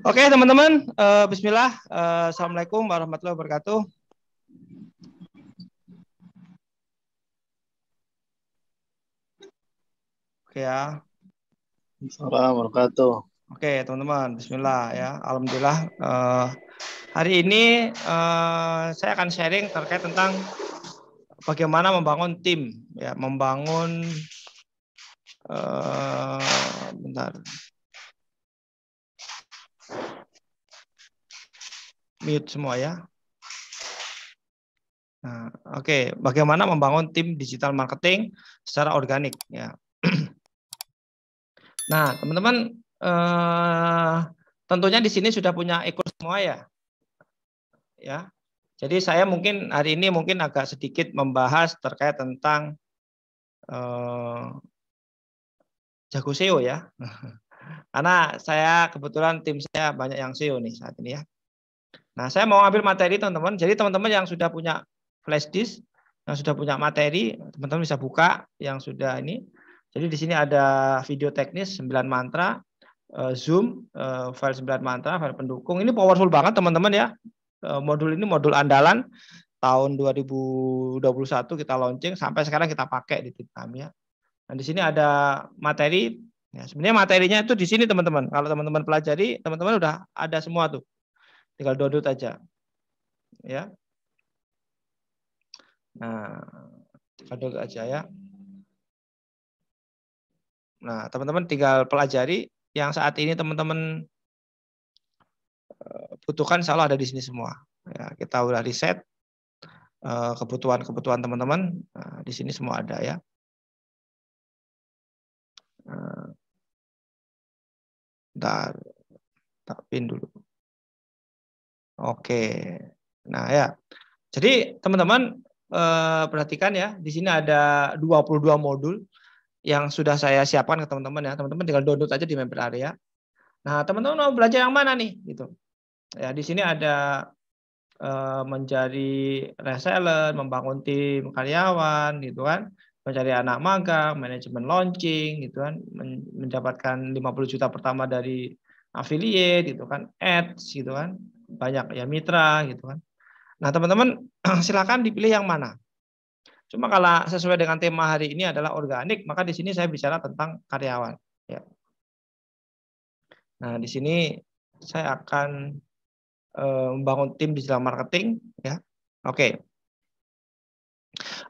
Oke okay, teman-teman, uh, Bismillah, uh, Assalamualaikum warahmatullahi wabarakatuh. Oke ya. Assalamualaikum wabarakatuh. Oke okay, teman-teman, Bismillah ya, Alhamdulillah. Uh, hari ini uh, saya akan sharing terkait tentang bagaimana membangun tim, ya, membangun. Uh, bentar. mute semua ya. Nah, Oke, okay. bagaimana membangun tim digital marketing secara organik? Ya. nah, teman-teman, eh, tentunya di sini sudah punya ikut semua ya, ya. Jadi saya mungkin hari ini mungkin agak sedikit membahas terkait tentang eh, jago SEO ya, karena saya kebetulan tim saya banyak yang SEO nih saat ini ya. Nah, saya mau ambil materi teman-teman. Jadi teman-teman yang sudah punya flash disk, yang sudah punya materi, teman-teman bisa buka yang sudah ini. Jadi di sini ada video teknis 9 mantra, eh, Zoom, eh, file 9 mantra, file pendukung. Ini powerful banget teman-teman ya. Eh, modul ini modul andalan tahun 2021 kita launching sampai sekarang kita pakai di Titam ya. Nah, di sini ada materi. Ya, sebenarnya materinya itu di sini teman-teman. Kalau teman-teman pelajari, teman-teman udah ada semua tuh. Tinggal dodot aja. Ya. Nah, tinggal dodot aja ya. Nah, teman-teman tinggal pelajari yang saat ini teman-teman eh, butuhkan selalu ada di sini semua. Ya, kita udah riset eh, kebutuhan-kebutuhan teman-teman nah, di sini semua ada ya. dan nah, tak pin dulu. Oke. Nah, ya. Jadi, teman-teman eh, perhatikan ya, di sini ada 22 modul yang sudah saya siapkan ke teman-teman ya. Teman-teman tinggal download aja di member area. Nah, teman-teman mau belajar yang mana nih gitu. Ya, di sini ada eh, menjadi reseller, membangun tim karyawan gitu kan, mencari anak magang, manajemen launching gitu kan, mendapatkan 50 juta pertama dari affiliate gitu kan, ads gitu kan, banyak ya mitra gitu kan. Nah teman-teman silakan dipilih yang mana. Cuma kalau sesuai dengan tema hari ini adalah organik, maka di sini saya bicara tentang karyawan. Ya. Nah di sini saya akan e, membangun tim digital marketing. Ya, oke.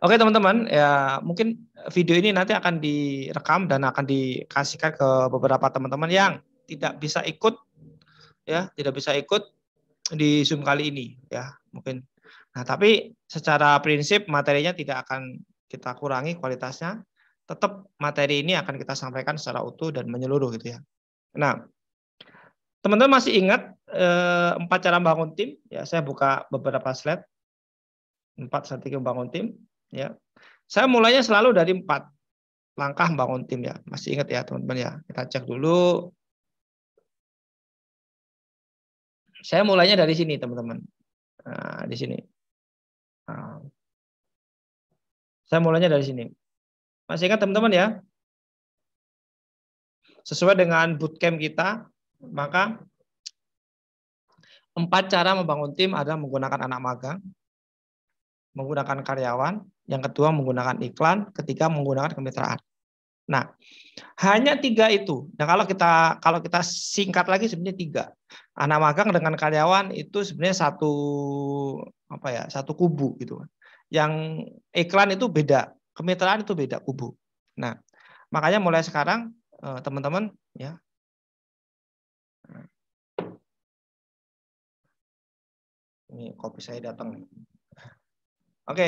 Oke teman-teman, ya mungkin video ini nanti akan direkam dan akan dikasihkan ke beberapa teman-teman yang tidak bisa ikut, ya tidak bisa ikut di Zoom kali ini ya mungkin. Nah, tapi secara prinsip materinya tidak akan kita kurangi kualitasnya, tetap materi ini akan kita sampaikan secara utuh dan menyeluruh gitu ya. Nah, teman-teman masih ingat eh, empat cara membangun tim? Ya, saya buka beberapa slide. Empat strategi membangun tim. Ya, saya mulainya selalu dari empat langkah membangun tim ya. Masih ingat ya teman-teman ya. Kita cek dulu saya mulainya dari sini teman-teman nah, di sini nah, saya mulainya dari sini masih ingat teman-teman ya sesuai dengan bootcamp kita maka empat cara membangun tim adalah menggunakan anak magang menggunakan karyawan yang kedua menggunakan iklan ketiga menggunakan kemitraan Nah, hanya tiga itu. Nah, kalau kita kalau kita singkat lagi sebenarnya tiga. Anak magang dengan karyawan itu sebenarnya satu apa ya satu kubu gitu Yang iklan itu beda, kemitraan itu beda kubu. Nah, makanya mulai sekarang eh, teman-teman ya ini kopi saya datang nih. Oke,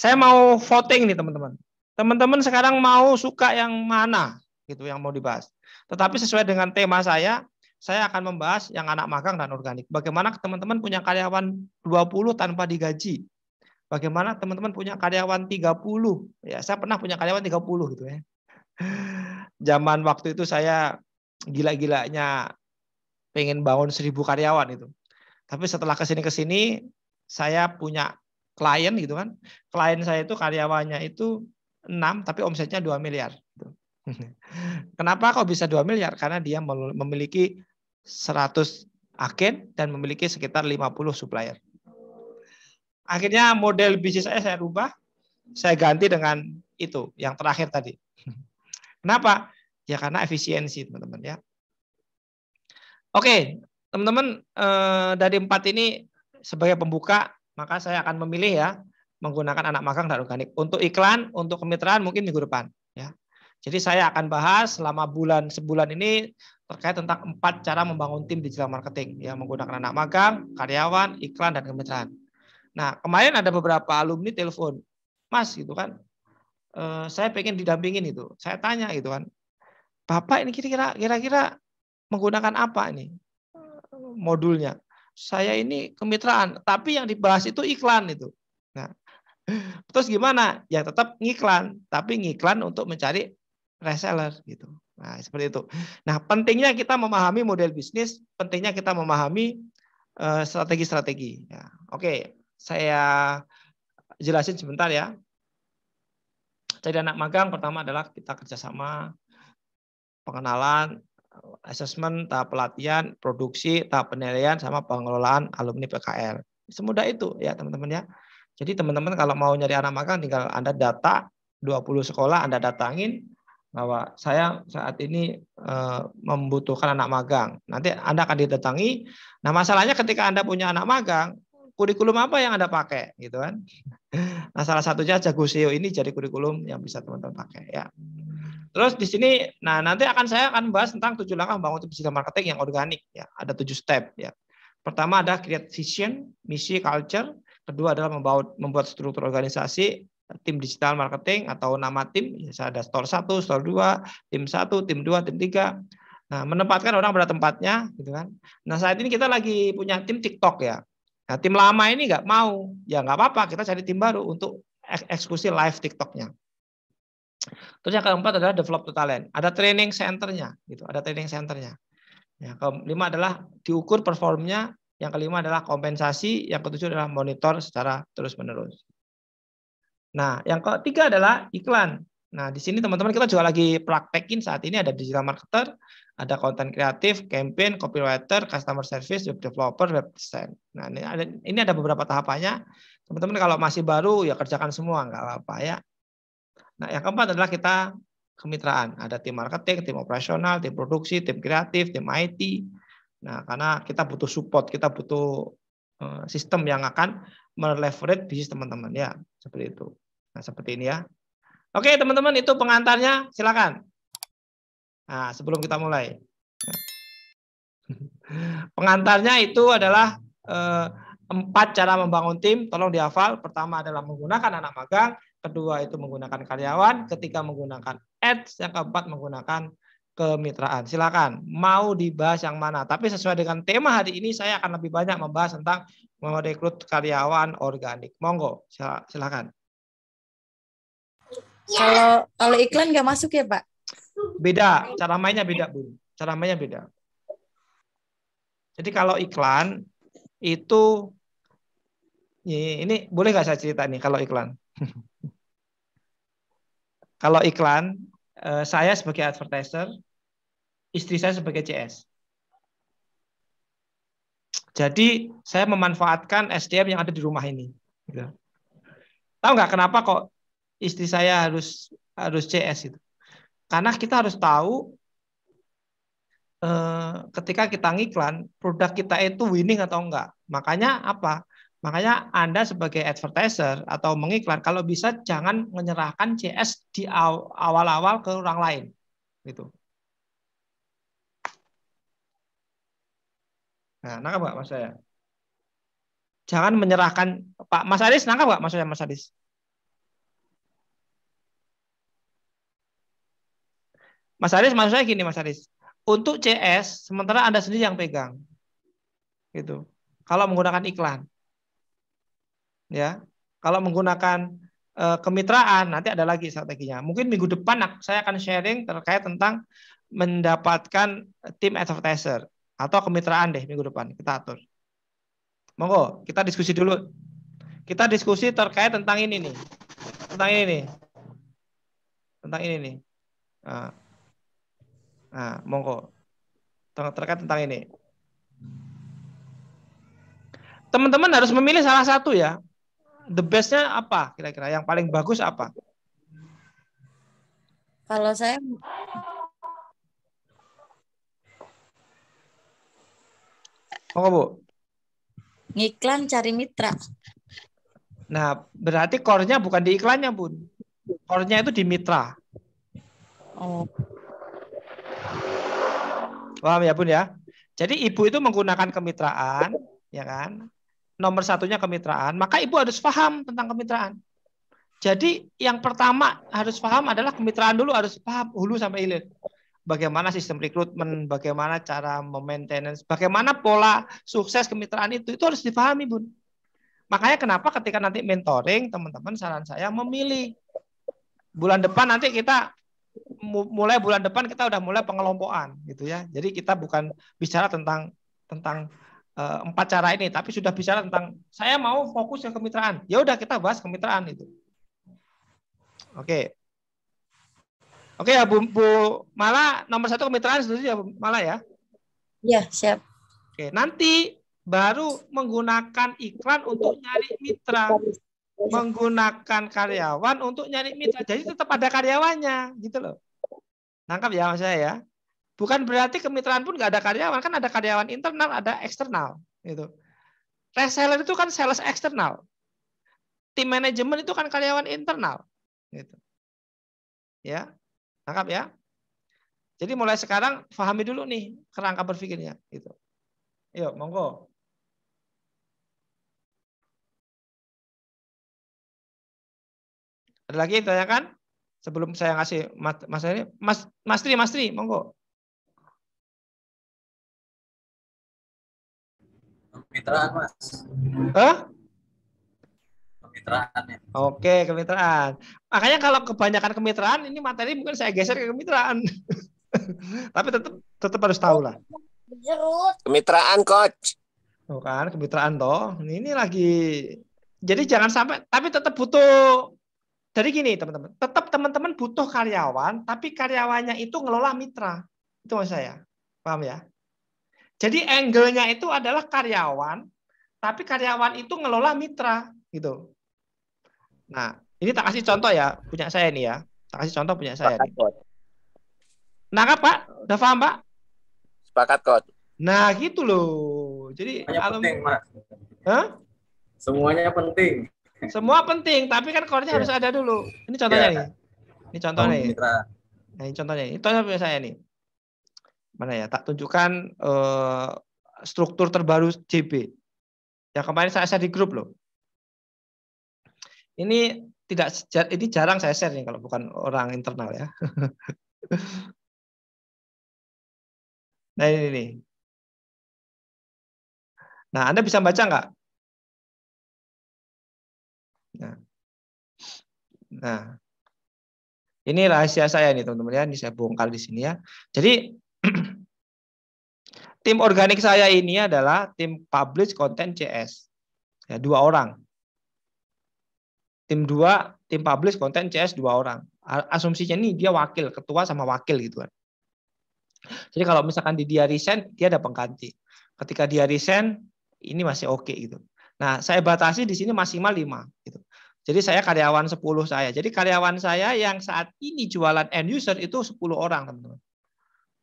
saya mau voting nih teman-teman teman-teman sekarang mau suka yang mana gitu yang mau dibahas. Tetapi hmm. sesuai dengan tema saya, saya akan membahas yang anak magang dan organik. Bagaimana teman-teman punya karyawan 20 tanpa digaji? Bagaimana teman-teman punya karyawan 30? Ya, saya pernah punya karyawan 30 gitu ya. Zaman waktu itu saya gila-gilanya pengen bangun 1000 karyawan itu. Tapi setelah ke sini ke sini saya punya klien gitu kan. Klien saya itu karyawannya itu 6 tapi omsetnya 2 miliar. Gitu. Kenapa kok bisa 2 miliar? Karena dia memiliki 100 agen dan memiliki sekitar 50 supplier. Akhirnya model bisnis saya saya rubah, saya ganti dengan itu yang terakhir tadi. Kenapa? Ya karena efisiensi teman-teman ya. Oke, teman-teman eh, dari empat ini sebagai pembuka maka saya akan memilih ya menggunakan anak magang dan organik. Untuk iklan, untuk kemitraan mungkin minggu depan. Ya. Jadi saya akan bahas selama bulan sebulan ini terkait tentang empat cara membangun tim digital marketing yang menggunakan anak magang, karyawan, iklan, dan kemitraan. Nah kemarin ada beberapa alumni telepon, Mas gitu kan, e, saya pengen didampingin itu. Saya tanya gitu kan, Bapak ini kira-kira kira-kira menggunakan apa ini modulnya? Saya ini kemitraan, tapi yang dibahas itu iklan itu. Nah, Terus gimana? Ya tetap ngiklan, tapi ngiklan untuk mencari reseller gitu. Nah, seperti itu. Nah, pentingnya kita memahami model bisnis, pentingnya kita memahami eh, strategi-strategi. Uh, ya. Oke, saya jelasin sebentar ya. Jadi anak magang pertama adalah kita kerjasama, pengenalan, assessment, tahap pelatihan, produksi, tahap penilaian, sama pengelolaan alumni PKL. Semudah itu ya teman-teman ya. Jadi teman-teman kalau mau nyari anak magang tinggal Anda data 20 sekolah Anda datangin bahwa saya saat ini e, membutuhkan anak magang. Nanti Anda akan didatangi. Nah, masalahnya ketika Anda punya anak magang, kurikulum apa yang Anda pakai gitu kan. Nah, salah satunya Jago SEO ini jadi kurikulum yang bisa teman-teman pakai ya. Terus di sini, nah nanti akan saya akan bahas tentang tujuh langkah membangun digital marketing yang organik ya. Ada tujuh step ya. Pertama ada create vision, misi, culture. Kedua adalah membuat, membuat struktur organisasi tim digital marketing atau nama tim, bisa ada store satu store dua tim satu tim dua tim tiga Nah, menempatkan orang pada tempatnya gitu kan. Nah, saat ini kita lagi punya tim TikTok ya. Nah, tim lama ini nggak mau. Ya nggak apa-apa, kita cari tim baru untuk eksekusi live TikToknya. Terus yang keempat adalah develop the talent. Ada training centernya, gitu. Ada training centernya. yang kelima adalah diukur performnya yang kelima adalah kompensasi, yang ketujuh adalah monitor secara terus-menerus. Nah, yang ketiga adalah iklan. Nah, di sini teman-teman kita juga lagi praktekin saat ini ada digital marketer, ada konten kreatif, campaign, copywriter, customer service, web developer, web design. Nah, ini ada, ini ada beberapa tahapannya. Teman-teman kalau masih baru ya kerjakan semua, nggak apa-apa ya. Nah, yang keempat adalah kita kemitraan. Ada tim marketing, tim operasional, tim produksi, tim kreatif, tim IT, Nah, karena kita butuh support, kita butuh eh, sistem yang akan meleverage bisnis teman-teman ya, seperti itu. Nah, seperti ini ya. Oke, teman-teman itu pengantarnya, silakan. Nah, sebelum kita mulai. Pengantarnya itu adalah eh, empat cara membangun tim, tolong dihafal. Pertama adalah menggunakan anak magang, kedua itu menggunakan karyawan, ketiga menggunakan ads, yang keempat menggunakan kemitraan. Silakan mau dibahas yang mana. Tapi sesuai dengan tema hari ini saya akan lebih banyak membahas tentang merekrut karyawan organik. Monggo, silakan. Ya. Kalau kalau iklan nggak masuk ya Pak? Beda, cara mainnya beda Bu. Cara mainnya beda. Jadi kalau iklan itu ini boleh nggak saya cerita nih kalau iklan? kalau iklan Eh, saya sebagai advertiser, istri saya sebagai CS. Jadi saya memanfaatkan SDM yang ada di rumah ini. Gitu. Tahu nggak kenapa kok istri saya harus harus CS itu? Karena kita harus tahu eh, ketika kita ngiklan produk kita itu winning atau enggak. Makanya apa? Makanya Anda sebagai advertiser atau mengiklan kalau bisa jangan menyerahkan CS di awal-awal ke orang lain. Gitu. Nah, nangkap nggak Mas saya? Jangan menyerahkan Pak Mas Aris nangkap nggak maksudnya Mas Aris? Mas Aris maksud saya gini Mas Aris. Untuk CS sementara Anda sendiri yang pegang. Gitu. Kalau menggunakan iklan ya kalau menggunakan e, kemitraan nanti ada lagi strateginya mungkin minggu depan saya akan sharing terkait tentang mendapatkan tim advertiser atau kemitraan deh minggu depan kita atur monggo kita diskusi dulu kita diskusi terkait tentang ini nih tentang ini nih tentang ini nih nah, nah monggo terkait tentang ini teman-teman harus memilih salah satu ya the bestnya apa kira-kira? Yang paling bagus apa? Kalau saya oh Bu? Ngiklan cari mitra. Nah, berarti core-nya bukan di iklannya, Bun. Core-nya itu di mitra. Oh. Paham ya, Bun ya? Jadi ibu itu menggunakan kemitraan, ya kan? nomor satunya kemitraan, maka ibu harus paham tentang kemitraan. Jadi yang pertama harus paham adalah kemitraan dulu harus paham hulu sampai hilir. Bagaimana sistem rekrutmen, bagaimana cara memaintenance, bagaimana pola sukses kemitraan itu, itu harus dipahami, Bun. Makanya kenapa ketika nanti mentoring, teman-teman saran saya memilih. Bulan depan nanti kita mulai bulan depan kita udah mulai pengelompokan gitu ya. Jadi kita bukan bicara tentang tentang Eh, empat cara ini, tapi sudah bicara tentang saya mau fokus ke kemitraan. Ya udah kita bahas kemitraan itu. Oke. Oke ya Bu, Bu Mala nomor satu kemitraan setuju ya Bu Mala ya? Iya siap. Oke nanti baru menggunakan iklan untuk nyari mitra, menggunakan karyawan untuk nyari mitra. Jadi tetap ada karyawannya gitu loh. Nangkap ya mas saya ya? Bukan berarti kemitraan pun nggak ada karyawan, kan ada karyawan internal, ada eksternal. Gitu. Reseller itu kan sales eksternal. Tim manajemen itu kan karyawan internal. Gitu. Ya, tangkap ya. Jadi mulai sekarang pahami dulu nih kerangka berpikirnya. Gitu. Yuk, monggo. Ada lagi yang kan? Sebelum saya ngasih Mas Mas ini, Mas Mas Tri, Mas Tri, monggo. Kemitraan, Mas. Hah? Kemitraan ya. Oke, kemitraan. Makanya kalau kebanyakan kemitraan, ini materi mungkin saya geser ke kemitraan. Tapi tetap tetap harus tahu lah. Kemitraan, coach. Oke kan, kemitraan toh. Ini lagi jadi jangan sampai tapi tetap butuh jadi gini teman-teman, tetap teman-teman butuh karyawan, tapi karyawannya itu ngelola mitra. Itu maksud saya. Paham ya? Jadi angle-nya itu adalah karyawan, tapi karyawan itu ngelola mitra gitu. Nah, ini tak kasih contoh ya, punya saya ini ya. Tak kasih contoh punya saya. Nah, apa? Pak? Udah paham, Pak? Sepakat, Coach. Nah, gitu loh. Jadi Semuanya penting, Pak. Hah? Semuanya penting. Semua penting, tapi kan core yeah. harus ada dulu. Ini contohnya yeah. nih. Ini contohnya. Oh, nih. Nah, ini contohnya. Ini contohnya punya saya nih mana ya tak tunjukkan uh, struktur terbaru JB yang kemarin saya share di grup loh ini tidak ini jarang saya share nih kalau bukan orang internal ya nah ini nih nah anda bisa baca nggak nah nah ini rahasia saya nih teman-teman ya ini saya bongkar di sini ya jadi tim organik saya ini adalah tim publish konten CS. Ya, dua orang. Tim dua, tim publish konten CS dua orang. Asumsinya nih dia wakil, ketua sama wakil gitu kan. Jadi kalau misalkan di dia resign, dia ada pengganti. Ketika dia resign, ini masih oke okay, gitu. Nah, saya batasi di sini maksimal 5 gitu. Jadi saya karyawan 10 saya. Jadi karyawan saya yang saat ini jualan end user itu 10 orang, teman-teman.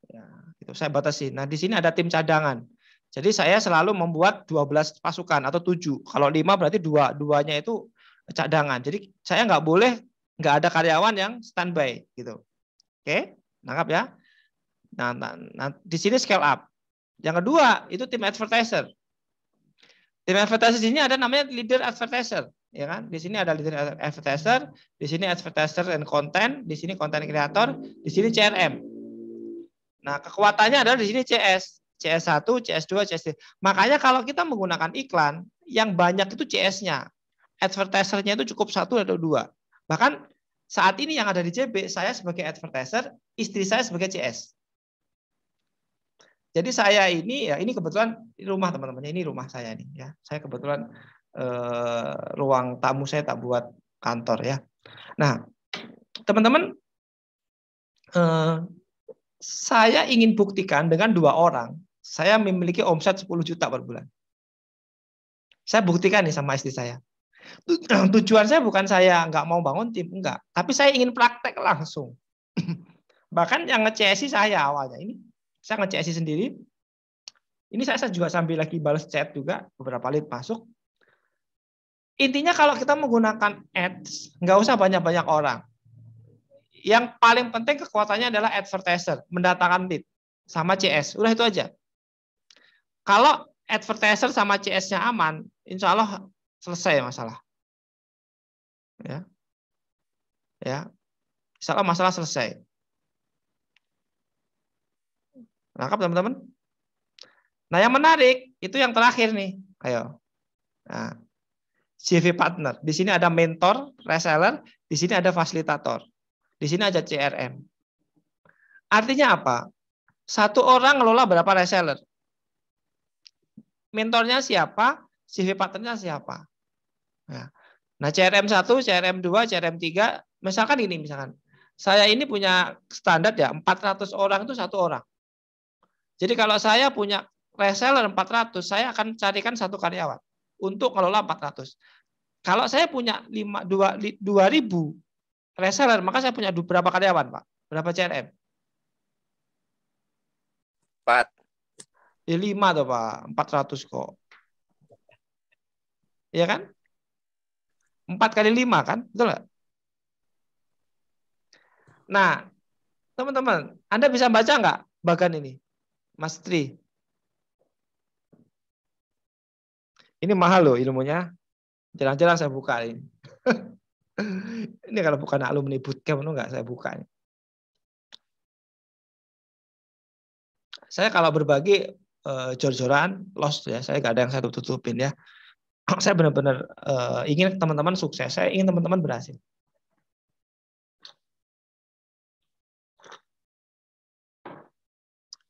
Ya, itu saya batasi. Nah, di sini ada tim cadangan. Jadi saya selalu membuat 12 pasukan atau 7. Kalau 5 berarti dua duanya itu cadangan. Jadi saya nggak boleh nggak ada karyawan yang standby gitu. Oke, nangkap ya. Nah, nah, nah di sini scale up. Yang kedua itu tim advertiser. Tim advertiser di sini ada namanya leader advertiser, ya kan? Di sini ada leader advertiser, di sini advertiser and content, di sini content creator, di sini CRM. Nah, kekuatannya adalah di sini CS, CS1, CS2, CS3. Makanya kalau kita menggunakan iklan, yang banyak itu CS-nya. Advertisernya itu cukup satu atau dua. Bahkan saat ini yang ada di JB, saya sebagai advertiser, istri saya sebagai CS. Jadi saya ini ya ini kebetulan rumah teman teman ini rumah saya nih ya. Saya kebetulan eh, ruang tamu saya tak buat kantor ya. Nah, teman-teman eh, saya ingin buktikan dengan dua orang, saya memiliki omset 10 juta per bulan. Saya buktikan nih sama istri saya. Tujuan saya bukan saya nggak mau bangun tim, enggak. Tapi saya ingin praktek langsung. Bahkan yang nge saya awalnya ini, saya nge sendiri. Ini saya, saya juga sambil lagi balas chat juga, beberapa lead masuk. Intinya kalau kita menggunakan ads, nggak usah banyak-banyak orang yang paling penting kekuatannya adalah advertiser, mendatangkan lead sama hmm. CS. Udah itu aja. Kalau advertiser sama CS-nya aman, insya Allah selesai masalah. Ya, ya, insya Allah masalah selesai. Lengkap teman-teman? Nah yang menarik itu yang terakhir nih. Ayo. Nah, CV partner. Di sini ada mentor, reseller, di sini ada fasilitator. Di sini ada CRM. Artinya apa? Satu orang ngelola berapa reseller? Mentornya siapa? CV partnernya siapa? Nah, CRM 1, CRM 2, CRM 3, misalkan ini misalkan. Saya ini punya standar ya 400 orang itu satu orang. Jadi kalau saya punya reseller 400, saya akan carikan satu karyawan untuk ngelola 400. Kalau saya punya 5, 2, 2000, reseller, maka saya punya beberapa karyawan, Pak? Berapa CRM? Empat. Ya, lima tuh, Pak. Empat ratus kok. Iya kan? Empat kali lima kan? Betul nggak? Nah, teman-teman, Anda bisa baca nggak bagan ini? Mas Tri. Ini mahal loh ilmunya. Jarang-jarang saya buka ini. Ini kalau bukan alumni bootcamp itu nggak saya buka. Saya kalau berbagi uh, jor-joran, lost ya. Saya nggak ada yang saya tutupin ya. saya benar-benar uh, ingin teman-teman sukses. Saya ingin teman-teman berhasil.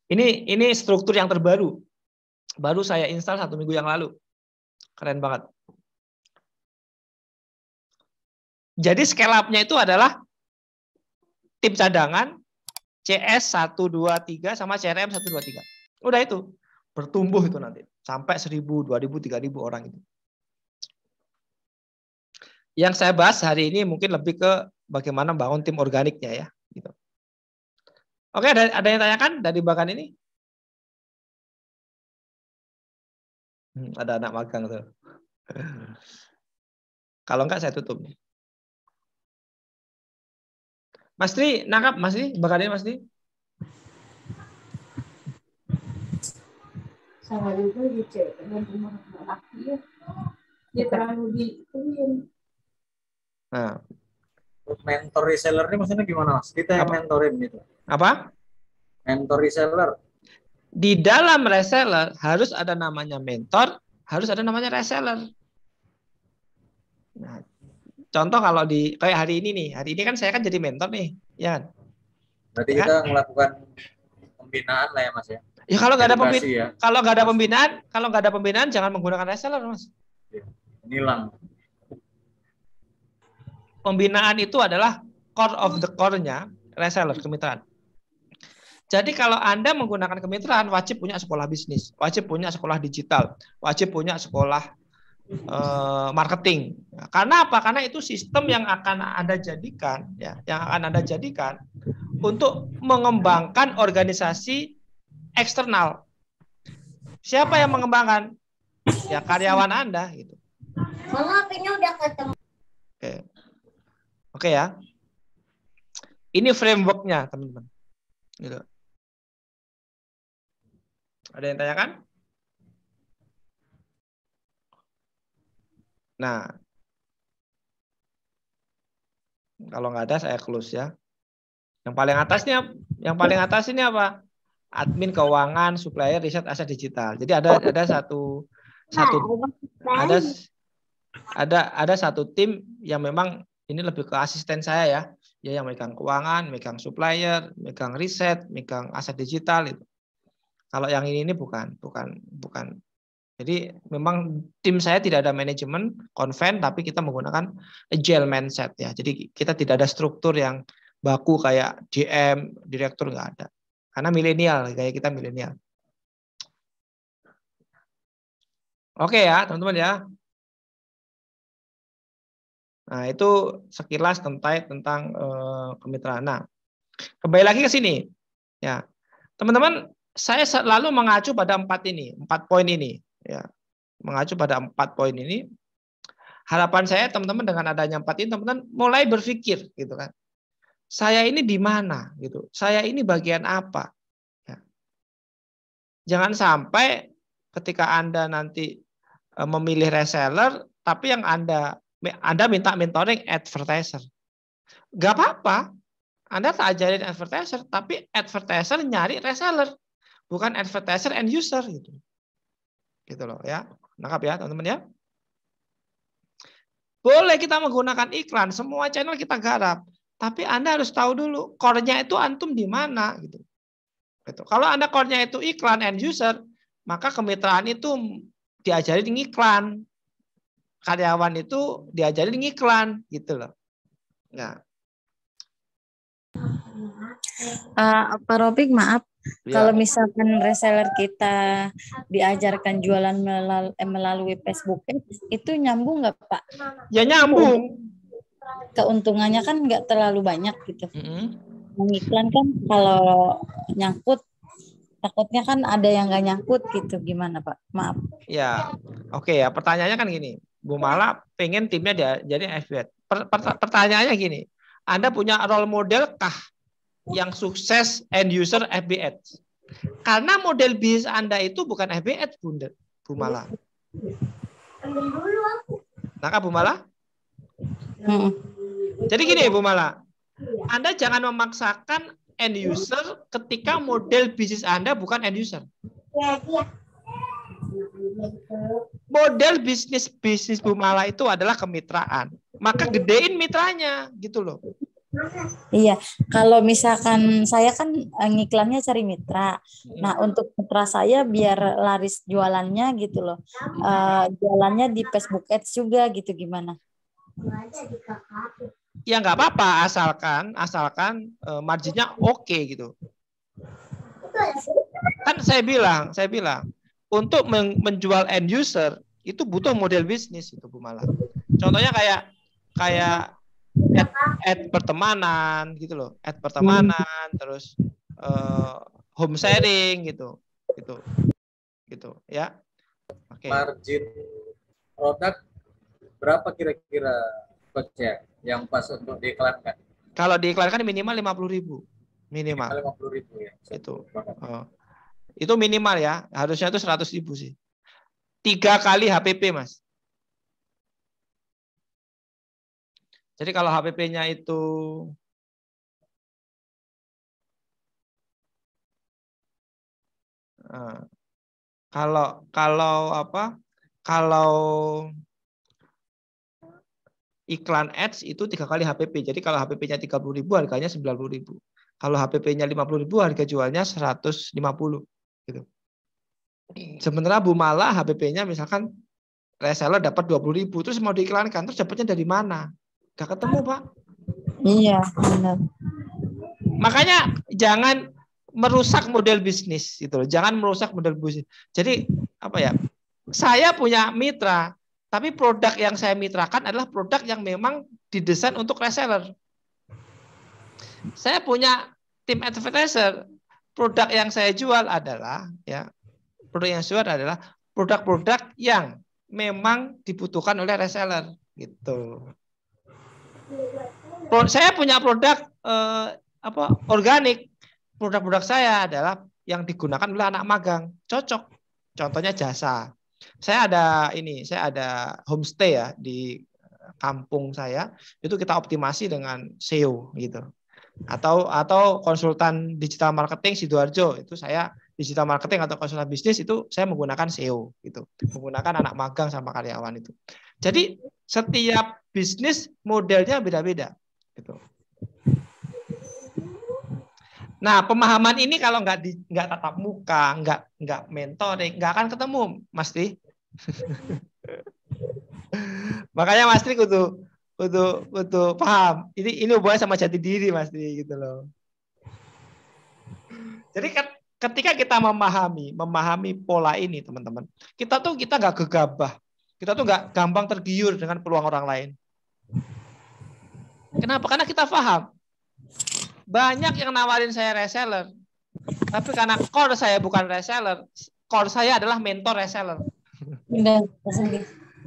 Ini ini struktur yang terbaru. Baru saya install satu minggu yang lalu. Keren banget. Jadi scale up-nya itu adalah tim cadangan CS 123 sama CRM 123. Udah itu. Bertumbuh itu nanti sampai 1000, 2000, 3000 orang itu. Yang saya bahas hari ini mungkin lebih ke bagaimana bangun tim organiknya ya, gitu. Oke, ada, ada yang tanyakan dari bahkan ini? Hmm, ada anak magang tuh. Kalau enggak saya tutup nih. Mas Tri, nangkap Mas Tri? Bakarnya Mas Tri? Sama juga di cewek dan umur laki ya. Dia terlalu diituin. Nah. Mentor reseller ini maksudnya gimana mas? Kita yang Apa? mentorin gitu. Apa? Mentor reseller. Di dalam reseller harus ada namanya mentor, harus ada namanya reseller. Nah, contoh kalau di kayak hari ini nih, hari ini kan saya kan jadi mentor nih, ya kan? Berarti ya kita kan? melakukan pembinaan lah ya mas ya. Ya kalau nggak ada pembinaan, ya. kalau nggak ada pembinaan, kalau nggak ada pembinaan jangan menggunakan reseller mas. Ya, nilang. Pembinaan itu adalah core of the core-nya reseller kemitraan. Jadi kalau Anda menggunakan kemitraan, wajib punya sekolah bisnis, wajib punya sekolah digital, wajib punya sekolah uh, marketing. Karena apa? Karena itu sistem yang akan Anda jadikan ya, yang akan Anda jadikan untuk mengembangkan organisasi eksternal. Siapa yang mengembangkan? Ya karyawan Anda gitu. udah ketemu. Oke. Oke ya. Ini frameworknya, teman-teman. Gitu. Ada yang tanyakan? Nah, kalau nggak ada saya close ya. Yang paling atasnya, yang paling atas ini apa? Admin keuangan, supplier, riset, aset digital. Jadi ada ada satu satu ada ada ada satu tim yang memang ini lebih ke asisten saya ya, ya yang megang keuangan, megang supplier, megang riset, megang aset digital itu. Kalau yang ini ini bukan bukan bukan jadi memang tim saya tidak ada manajemen konven, tapi kita menggunakan agile mindset ya. Jadi kita tidak ada struktur yang baku kayak GM, direktur nggak ada. Karena milenial, kayak kita milenial. Oke ya, teman-teman ya. Nah, itu sekilas tentang tentang eh, kemitraan. Nah, kembali lagi ke sini. Ya. Teman-teman, saya selalu mengacu pada empat ini, empat poin ini. Ya. Mengacu pada empat poin ini, harapan saya teman-teman dengan adanya empat ini teman-teman mulai berpikir gitu kan. Saya ini di mana gitu. Saya ini bagian apa? Ya. Jangan sampai ketika Anda nanti e, memilih reseller tapi yang Anda Anda minta mentoring advertiser. Gak apa-apa, anda tak ajarin advertiser, tapi advertiser nyari reseller, bukan advertiser end user gitu. Gitu loh ya. Nangkap ya teman-teman ya. Boleh kita menggunakan iklan, semua channel kita garap. Tapi Anda harus tahu dulu core-nya itu antum di mana gitu. Gitu. Kalau Anda core-nya itu iklan end user, maka kemitraan itu diajari di iklan. Karyawan itu diajari di iklan gitu loh. Nah. Uh, Pak Robik, maaf. Ya. Kalau misalkan reseller kita diajarkan jualan eh, melalui Facebook itu nyambung nggak Pak? Ya nyambung. Keuntungannya kan nggak terlalu banyak gitu. Mm -hmm. Mengiklan kan kalau nyangkut takutnya kan ada yang nggak nyangkut gitu gimana Pak? Maaf. Ya oke okay, ya pertanyaannya kan gini, Bu Mala pengen timnya dia, jadi FBA. pertanyaannya gini, Anda punya role model kah yang sukses end user FB Karena model bisnis Anda itu bukan FB Bunda, Bu Mala. Nangkap Bu Mala? Jadi gini Bu Mala, Anda jangan memaksakan end user ketika model bisnis Anda bukan end user. Model bisnis bisnis Bu Mala itu adalah kemitraan. Maka gedein mitranya gitu loh. Iya, kalau misalkan saya kan eh, ngiklannya cari mitra. Nah, iya. untuk mitra saya biar laris jualannya gitu loh. Uh, jualannya di Facebook Ads juga gitu gimana? Ya nggak apa-apa asalkan asalkan uh, marginnya oke okay, gitu. Kan saya bilang, saya bilang untuk menjual end user itu butuh model bisnis itu Bu Malah. Contohnya kayak kayak at at pertemanan gitu loh at pertemanan terus uh, home sharing gitu gitu gitu ya oke okay. margin produk berapa kira-kira coachnya yang pas untuk diiklankan kalau diiklankan minimal lima puluh ribu minimal lima puluh ribu ya itu uh, itu minimal ya harusnya itu seratus ribu sih tiga kali HPP mas Jadi kalau HPP-nya itu nah, kalau kalau apa kalau iklan ads itu tiga kali HPP. Jadi kalau HPP-nya 30 ribu harganya 90 ribu. Kalau HPP-nya 50 ribu harga jualnya 150 gitu. Sementara Bu Mala HPP-nya misalkan reseller dapat 20 ribu terus mau diiklankan terus dapatnya dari mana? Gak ketemu, Pak. Iya, benar. Makanya jangan merusak model bisnis gitu loh. Jangan merusak model bisnis. Jadi apa ya? Saya punya mitra, tapi produk yang saya mitrakan adalah produk yang memang didesain untuk reseller. Saya punya tim advertiser, produk yang saya jual adalah ya, produk yang saya jual adalah produk-produk yang memang dibutuhkan oleh reseller gitu saya punya produk eh, apa organik. Produk-produk saya adalah yang digunakan oleh anak magang. Cocok. Contohnya jasa. Saya ada ini, saya ada homestay ya di kampung saya. Itu kita optimasi dengan SEO gitu. Atau atau konsultan digital marketing Sidoarjo itu saya digital marketing atau konsultan bisnis itu saya menggunakan SEO gitu. Menggunakan anak magang sama karyawan itu. Jadi setiap bisnis modelnya beda-beda. Gitu. Nah, pemahaman ini kalau nggak di, nggak tatap muka, nggak nggak mentoring, nggak akan ketemu, Mas Tri. Makanya Mas Tri kudu kudu kudu paham. Ini ini hubungannya sama jati diri, Mas Tri gitu loh. Jadi ketika kita memahami memahami pola ini, teman-teman, kita tuh kita nggak gegabah. Kita tuh nggak gampang tergiur dengan peluang orang lain. Kenapa? Karena kita paham. Banyak yang nawarin saya reseller. Tapi karena core saya bukan reseller, core saya adalah mentor reseller.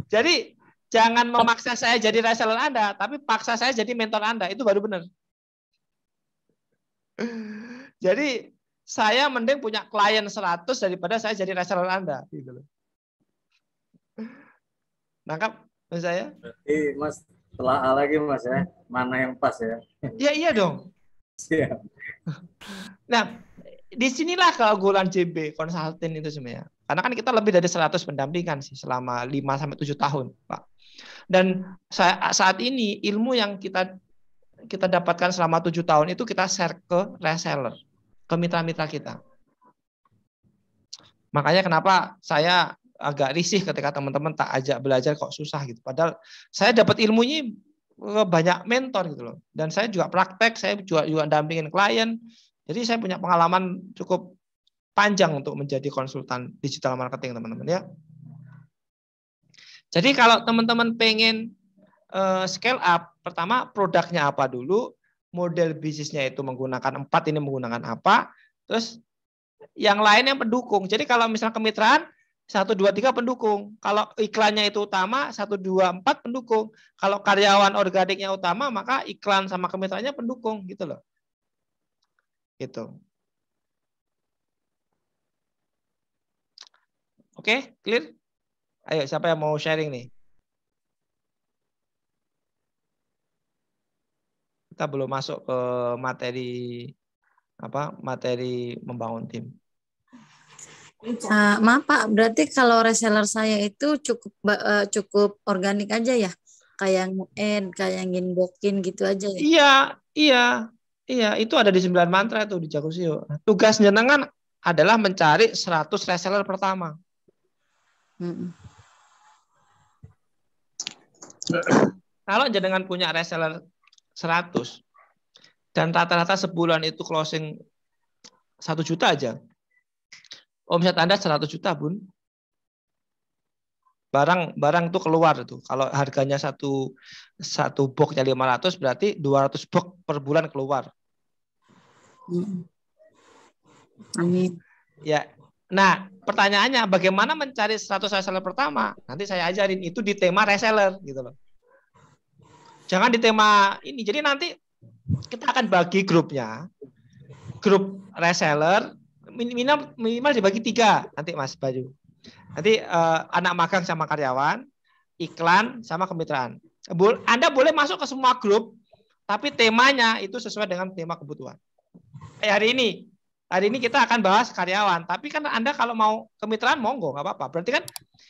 Jadi jangan memaksa saya jadi reseller Anda, tapi paksa saya jadi mentor Anda. Itu baru benar. Jadi saya mending punya klien 100 daripada saya jadi reseller Anda. Gitu loh. Nangkap mas saya? Berarti mas telah lagi mas ya, mana yang pas ya? Iya iya dong. Siap. Nah, disinilah keunggulan JB konsultan itu sebenarnya. Karena kan kita lebih dari 100 pendampingan sih selama 5 sampai 7 tahun, Pak. Dan saat ini ilmu yang kita kita dapatkan selama tujuh tahun itu kita share ke reseller, ke mitra-mitra kita. Makanya kenapa saya agak risih ketika teman-teman tak ajak belajar kok susah gitu. Padahal saya dapat ilmunya eh, banyak mentor gitu loh. Dan saya juga praktek, saya juga juga dampingin klien. Jadi saya punya pengalaman cukup panjang untuk menjadi konsultan digital marketing teman-teman ya. Jadi kalau teman-teman pengen eh, scale up, pertama produknya apa dulu, model bisnisnya itu menggunakan empat ini menggunakan apa, terus yang lain yang pendukung. Jadi kalau misalnya kemitraan, satu dua tiga pendukung. Kalau iklannya itu utama, satu dua empat pendukung. Kalau karyawan organiknya utama, maka iklan sama kemitraannya pendukung gitu loh. Gitu. Oke, okay, clear? Ayo siapa yang mau sharing nih? Kita belum masuk ke materi apa? Materi membangun tim. Uh, maaf Pak, berarti kalau reseller saya itu cukup uh, cukup organik aja ya? Kayak end, kayak booking gitu aja ya? Iya, iya. Iya, itu ada di sembilan mantra itu di Jakusio. Nah, Tugas jenengan adalah mencari 100 reseller pertama. Mm -mm. Kalau jenengan punya reseller 100 dan rata-rata sebulan itu closing satu juta aja, omset Anda 100 juta, Bun. Barang barang itu keluar tuh. Kalau harganya satu satu boxnya 500 berarti 200 box per bulan keluar. Hmm. Amin. Ya. Nah, pertanyaannya bagaimana mencari 100 reseller pertama? Nanti saya ajarin itu di tema reseller gitu loh. Jangan di tema ini. Jadi nanti kita akan bagi grupnya. Grup reseller, minimal minimal dibagi tiga nanti Mas Baju. Nanti eh, anak magang sama karyawan, iklan sama kemitraan. Anda boleh masuk ke semua grup, tapi temanya itu sesuai dengan tema kebutuhan. Kayak eh, hari ini, hari ini kita akan bahas karyawan, tapi kan Anda kalau mau kemitraan monggo nggak apa-apa. Berarti kan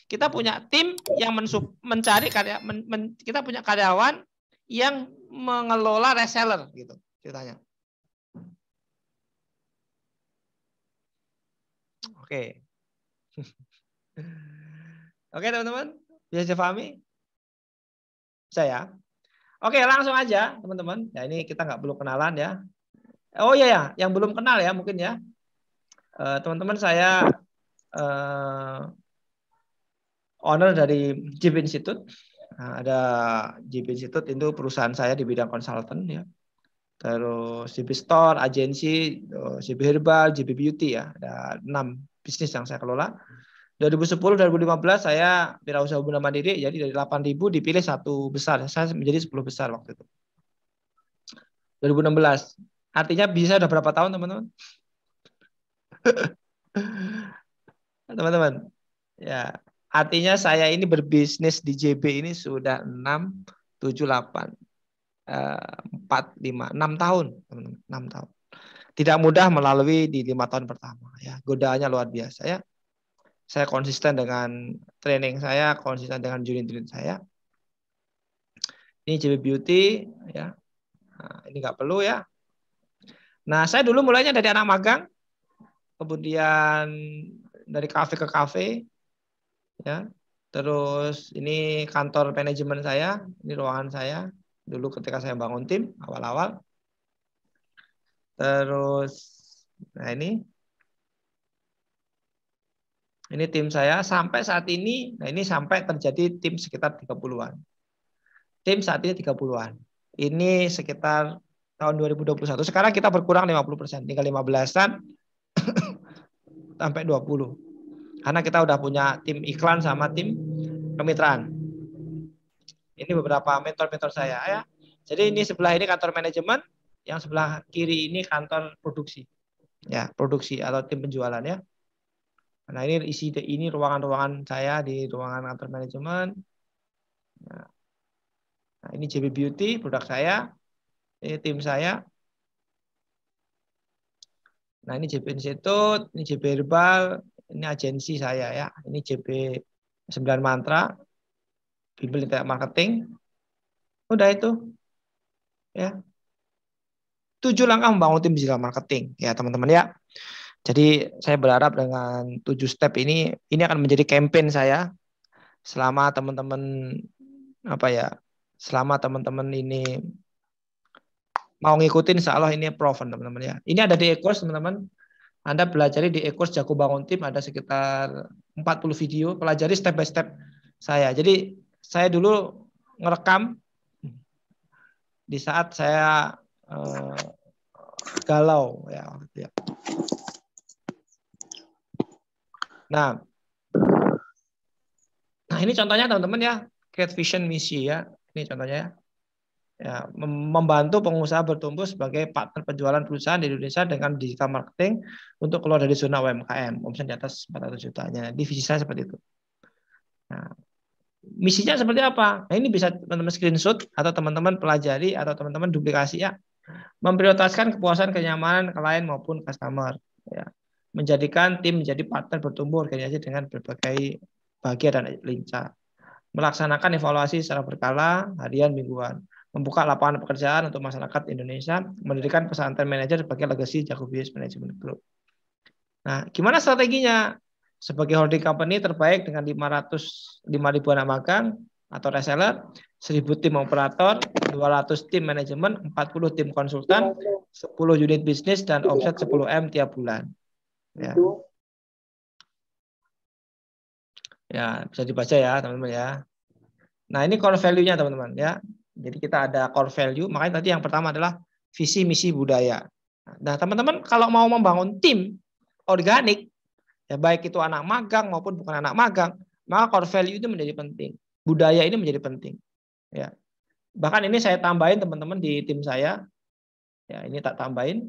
kita punya tim yang mencari karya, men, men, kita punya karyawan yang mengelola reseller gitu ceritanya. Oke. Oke teman-teman, bisa difahami? Bisa ya? Oke langsung aja teman-teman. Ya ini kita nggak perlu kenalan ya. Oh iya ya, yang belum kenal ya mungkin ya. Eh, teman-teman uh, saya uh, owner dari JIP Institute. Nah, ada JIP Institute itu perusahaan saya di bidang konsultan ya. Terus JIP Store, agensi, eh, JIP Herbal, JIP Beauty ya. Ada enam bisnis yang saya kelola. 2010-2015 saya wirausaha guna mandiri, jadi dari 8.000 dipilih satu besar, saya menjadi 10 besar waktu itu. 2016. Artinya bisa udah berapa tahun teman-teman? teman-teman, ya artinya saya ini berbisnis di JB ini sudah 6, 7, 8, 4, 5, 6 tahun. Teman -teman. 6 tahun tidak mudah melalui di lima tahun pertama ya godaannya luar biasa ya saya konsisten dengan training saya konsisten dengan juri juri saya ini CB Beauty ya nah, ini nggak perlu ya nah saya dulu mulainya dari anak magang kemudian dari kafe ke kafe ya terus ini kantor manajemen saya ini ruangan saya dulu ketika saya bangun tim awal-awal Terus nah ini ini tim saya sampai saat ini nah ini sampai terjadi tim sekitar 30-an. Tim saat ini 30-an. Ini sekitar tahun 2021. Sekarang kita berkurang 50%, tinggal 15-an sampai 20. Karena kita udah punya tim iklan sama tim kemitraan. Ini beberapa mentor-mentor saya ya. Jadi ini sebelah ini kantor manajemen, yang sebelah kiri ini kantor produksi. Ya, produksi atau tim penjualan ya. Nah, ini isi ini ruangan-ruangan saya di ruangan kantor manajemen. Ya. Nah, ini JB Beauty produk saya. Ini eh, tim saya. Nah, ini JB Institute, ini JB Herbal, ini agensi saya ya. Ini JB 9 Mantra, Bimbel Internet Marketing. Udah itu. Ya, tujuh langkah membangun tim digital marketing ya teman-teman ya. Jadi saya berharap dengan tujuh step ini ini akan menjadi campaign saya selama teman-teman apa ya selama teman-teman ini mau ngikutin insya ini proven teman-teman ya. Ini ada di e-course teman-teman. Anda pelajari di e-course Jago Bangun Tim ada sekitar 40 video, pelajari step by step saya. Jadi saya dulu ngerekam di saat saya uh, eh, galau ya, ya. Nah, nah ini contohnya teman-teman ya, Create Vision Misi ya. Ini contohnya ya. ya membantu pengusaha bertumbuh sebagai partner penjualan perusahaan di Indonesia dengan digital marketing untuk keluar dari zona UMKM, omset di atas 400 jutanya. Divisi saya seperti itu. Nah, misinya seperti apa? Nah, ini bisa teman-teman screenshot atau teman-teman pelajari atau teman-teman duplikasi ya Memprioritaskan kepuasan, kenyamanan klien maupun customer. Ya. Menjadikan tim menjadi partner bertumbuh organisasi dengan berbagai bahagia dan lincah. Melaksanakan evaluasi secara berkala, harian, mingguan. Membuka lapangan pekerjaan untuk masyarakat Indonesia. Mendirikan pesantren manajer sebagai legasi Jacobius Management Group. Nah, gimana strateginya? Sebagai holding company terbaik dengan 500 5000 anak magang atau reseller, 1000 tim operator, 200 tim manajemen, 40 tim konsultan, 10 unit bisnis dan offset 10 M tiap bulan. Ya. Ya, bisa dibaca ya, teman-teman ya. Nah, ini core value-nya, teman-teman ya. Jadi kita ada core value, makanya tadi yang pertama adalah visi misi budaya. Nah, teman-teman kalau mau membangun tim organik ya baik itu anak magang maupun bukan anak magang, maka core value itu menjadi penting. Budaya ini menjadi penting. Ya. Bahkan ini saya tambahin teman-teman di tim saya. Ya, ini tak tambahin.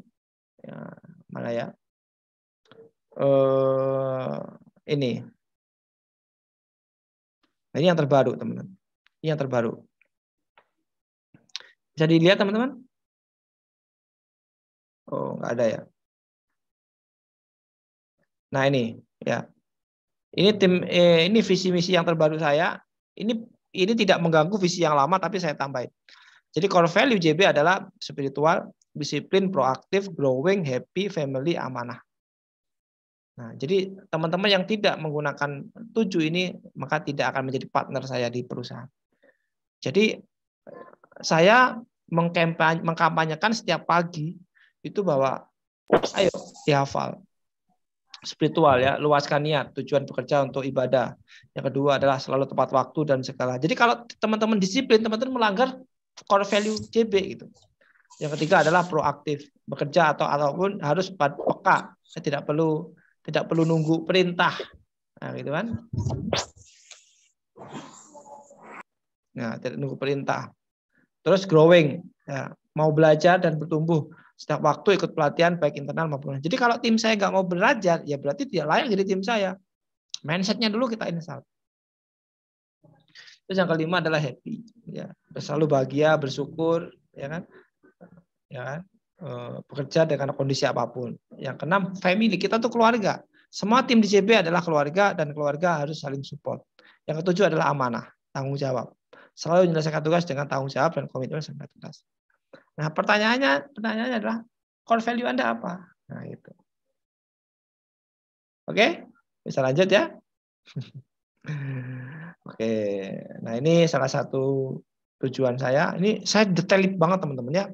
Ya, mana ya? Eh, ini. Nah, ini yang terbaru, teman-teman. Ini yang terbaru. Bisa dilihat, teman-teman? Oh, nggak ada ya. Nah, ini ya. Ini tim eh, ini visi misi yang terbaru saya. Ini ini tidak mengganggu visi yang lama tapi saya tambahin. Jadi core value JB adalah spiritual, disiplin, proaktif, growing, happy, family, amanah. Nah, jadi teman-teman yang tidak menggunakan tujuh ini maka tidak akan menjadi partner saya di perusahaan. Jadi saya mengkampanyekan setiap pagi itu bahwa ayo dihafal spiritual ya, luaskan niat, tujuan bekerja untuk ibadah. Yang kedua adalah selalu tepat waktu dan segala. Jadi kalau teman-teman disiplin, teman-teman melanggar core value JB gitu. Yang ketiga adalah proaktif, bekerja atau ataupun harus peka, eh, tidak perlu tidak perlu nunggu perintah. Nah, gitu kan. Nah, tidak nunggu perintah. Terus growing, ya, mau belajar dan bertumbuh setiap waktu ikut pelatihan baik internal maupun jadi kalau tim saya nggak mau belajar ya berarti tidak layak jadi tim saya mindsetnya dulu kita install terus yang kelima adalah happy ya selalu bahagia bersyukur ya kan ya kan eh, bekerja dengan kondisi apapun yang keenam family kita tuh keluarga semua tim di CB adalah keluarga dan keluarga harus saling support yang ketujuh adalah amanah tanggung jawab selalu menyelesaikan tugas dengan tanggung jawab dan komitmen sangat tuntas Nah, pertanyaannya pertanyaannya adalah core value Anda apa? Nah, itu. Oke? Bisa lanjut ya? Oke. Nah, ini salah satu tujuan saya. Ini saya detail banget teman-teman ya.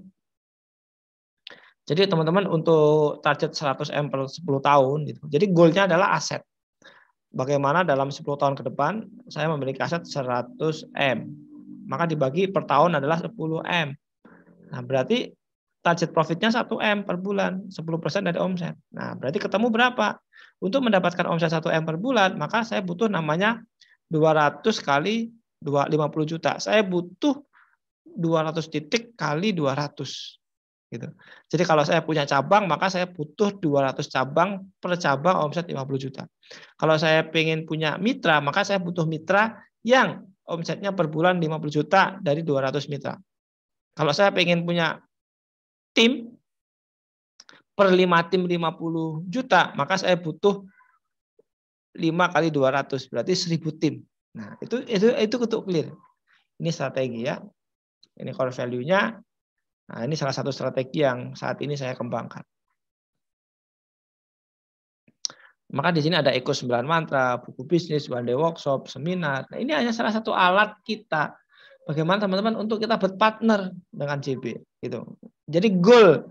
Jadi teman-teman untuk target 100 M per 10 tahun gitu. Jadi goalnya adalah aset. Bagaimana dalam 10 tahun ke depan saya memiliki aset 100 M. Maka dibagi per tahun adalah 10 M. Nah, berarti target profitnya 1M per bulan, 10% dari omset. Nah, berarti ketemu berapa? Untuk mendapatkan omset 1M per bulan, maka saya butuh namanya 200 kali 250 juta. Saya butuh 200 titik kali 200. Gitu. Jadi kalau saya punya cabang, maka saya butuh 200 cabang per cabang omset 50 juta. Kalau saya pengen punya mitra, maka saya butuh mitra yang omsetnya per bulan 50 juta dari 200 mitra. Kalau saya pengen punya tim per 5 tim 50 juta, maka saya butuh 5 kali 200 berarti 1000 tim. Nah, itu itu itu untuk clear. Ini strategi ya. Ini core value-nya. Nah, ini salah satu strategi yang saat ini saya kembangkan. Maka di sini ada Eko 9 Mantra, buku bisnis, one day workshop, seminar. Nah, ini hanya salah satu alat kita bagaimana teman-teman untuk kita berpartner dengan JB gitu. Jadi goal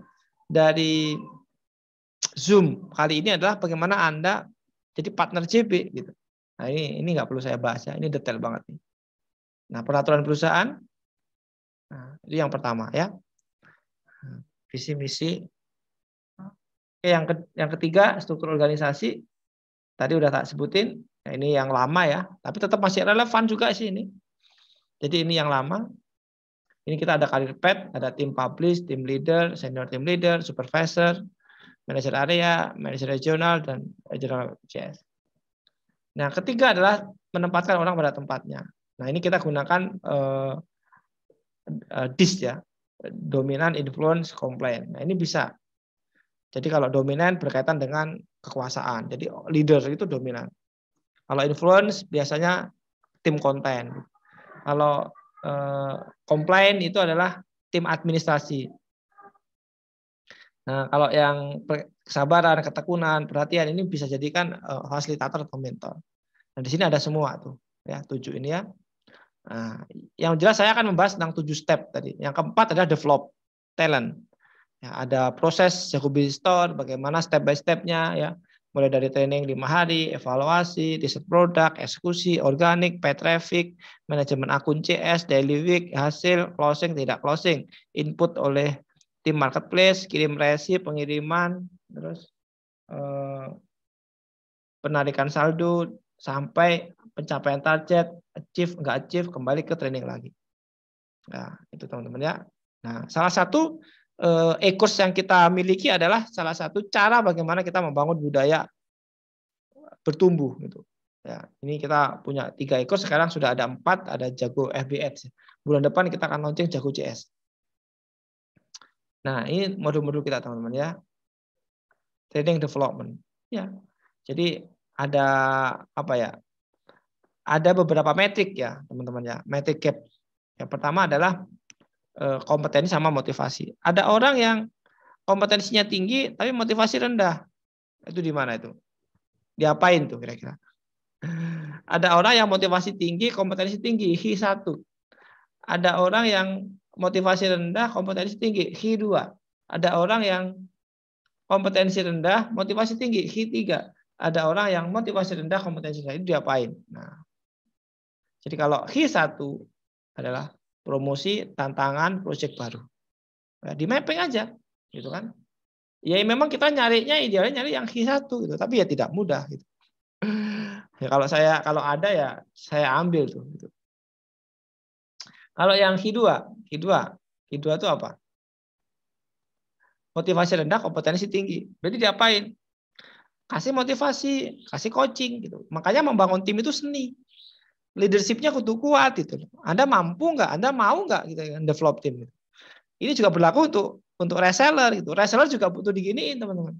dari Zoom kali ini adalah bagaimana Anda jadi partner JB gitu. Nah, ini ini nggak perlu saya bahas ya. Ini detail banget nih. Nah, peraturan perusahaan nah, itu yang pertama ya. Visi misi. Oke, yang ke, yang ketiga struktur organisasi. Tadi udah tak sebutin. Nah, ini yang lama ya, tapi tetap masih relevan juga sih ini. Jadi ini yang lama. Ini kita ada karir pet, ada tim publish, tim leader, senior tim leader, supervisor, manager area, manager regional, dan general CS. Nah, ketiga adalah menempatkan orang pada tempatnya. Nah, ini kita gunakan uh, eh, uh, eh, DIS ya, dominan, influence, komplain. Nah, ini bisa. Jadi kalau dominan berkaitan dengan kekuasaan. Jadi leader itu dominan. Kalau influence biasanya tim konten. Kalau eh, komplain itu adalah tim administrasi. Nah, kalau yang kesabaran, ketekunan, perhatian ini bisa jadikan eh, fasilitator atau mentor. Nah, di sini ada semua tuh, ya tujuh ini ya. Nah, yang jelas saya akan membahas tentang tujuh step tadi. Yang keempat adalah develop talent. Ya, ada proses Jacobi Store, bagaimana step by stepnya ya mulai dari training lima hari, evaluasi, riset produk, eksekusi, organik, pay traffic, manajemen akun CS, daily week, hasil, closing, tidak closing, input oleh tim marketplace, kirim resi, pengiriman, terus eh, penarikan saldo sampai pencapaian target, achieve, enggak achieve, kembali ke training lagi. Nah, itu teman-teman ya. Nah, salah satu uh, ekos yang kita miliki adalah salah satu cara bagaimana kita membangun budaya bertumbuh gitu. Ya, ini kita punya tiga ekor sekarang sudah ada empat ada jago fbs Bulan depan kita akan launching jago CS. Nah ini modul-modul kita teman-teman ya. trading development. Ya, jadi ada apa ya? Ada beberapa metrik ya teman-teman ya. Metrik gap. Yang pertama adalah Eh, kompetensi sama motivasi. Ada orang yang kompetensinya tinggi tapi motivasi rendah. Itu di mana itu? Diapain tuh kira-kira? Ada orang yang motivasi tinggi, kompetensi tinggi, H1. Ada orang yang motivasi rendah, kompetensi tinggi, H2. Ada orang yang kompetensi rendah, motivasi tinggi, H3. Ada orang yang motivasi rendah, kompetensi rendah itu diapain? Nah, jadi kalau H1 adalah promosi, tantangan, proyek baru. Nah, di mapping aja, gitu kan? Ya memang kita nyarinya idealnya nyari yang Q1 gitu, tapi ya tidak mudah gitu. Ya, kalau saya kalau ada ya saya ambil tuh gitu. Kalau yang Q2, Q2, 2 itu apa? Motivasi rendah, kompetensi tinggi. Berarti diapain? Kasih motivasi, kasih coaching gitu. Makanya membangun tim itu seni leadershipnya kudu kuat itu. Anda mampu nggak? Anda mau nggak gitu kan, develop tim? Gitu. Ini juga berlaku untuk untuk reseller gitu. Reseller juga butuh diginiin teman-teman.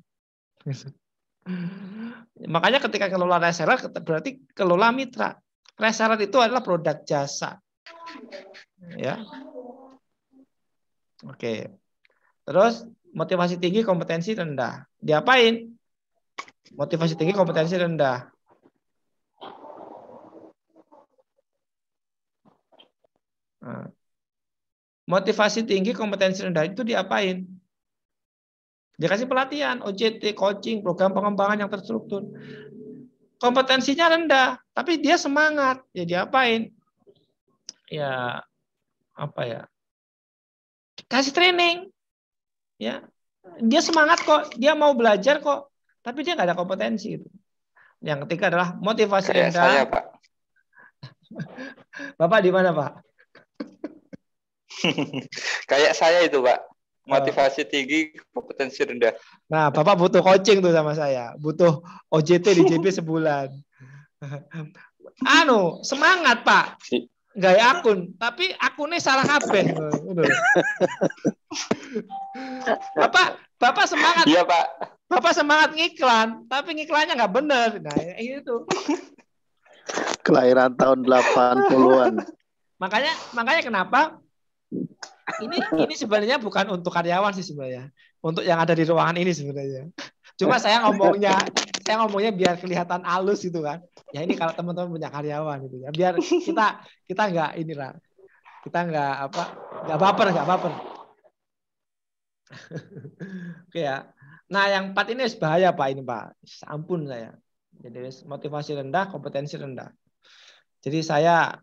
Makanya ketika kelola reseller berarti kelola mitra. Reseller itu adalah produk jasa. Ya. Oke. Terus motivasi tinggi kompetensi rendah. Diapain? Motivasi tinggi kompetensi rendah. Nah. motivasi tinggi, kompetensi rendah itu diapain? Dikasih pelatihan, OJT, coaching, program pengembangan yang terstruktur. Kompetensinya rendah, tapi dia semangat. Ya diapain? Ya apa ya? Kasih training. Ya. Dia semangat kok, dia mau belajar kok, tapi dia nggak ada kompetensi gitu. Yang ketiga adalah motivasi Kaya rendah. Saya, Pak. Bapak di mana, Pak? Kayak saya itu, Pak. Motivasi tinggi, kompetensi rendah. Nah, Bapak butuh coaching tuh sama saya. Butuh OJT di JP sebulan. anu, semangat, Pak. Gaya akun, tapi akunnya salah kabeh. Bapak, Bapak semangat. Iya, Pak. Bapak semangat ngiklan, tapi ngiklannya nggak bener. Nah, ya itu. Kelahiran tahun 80-an. makanya makanya kenapa ini ini sebenarnya bukan untuk karyawan sih sebenarnya untuk yang ada di ruangan ini sebenarnya cuma saya ngomongnya saya ngomongnya biar kelihatan halus gitu kan ya ini kalau teman-teman punya karyawan gitu ya biar kita kita nggak ini lah kita nggak apa nggak baper nggak baper oke ya nah yang empat ini bahaya pak ini pak ampun saya jadi motivasi rendah kompetensi rendah jadi saya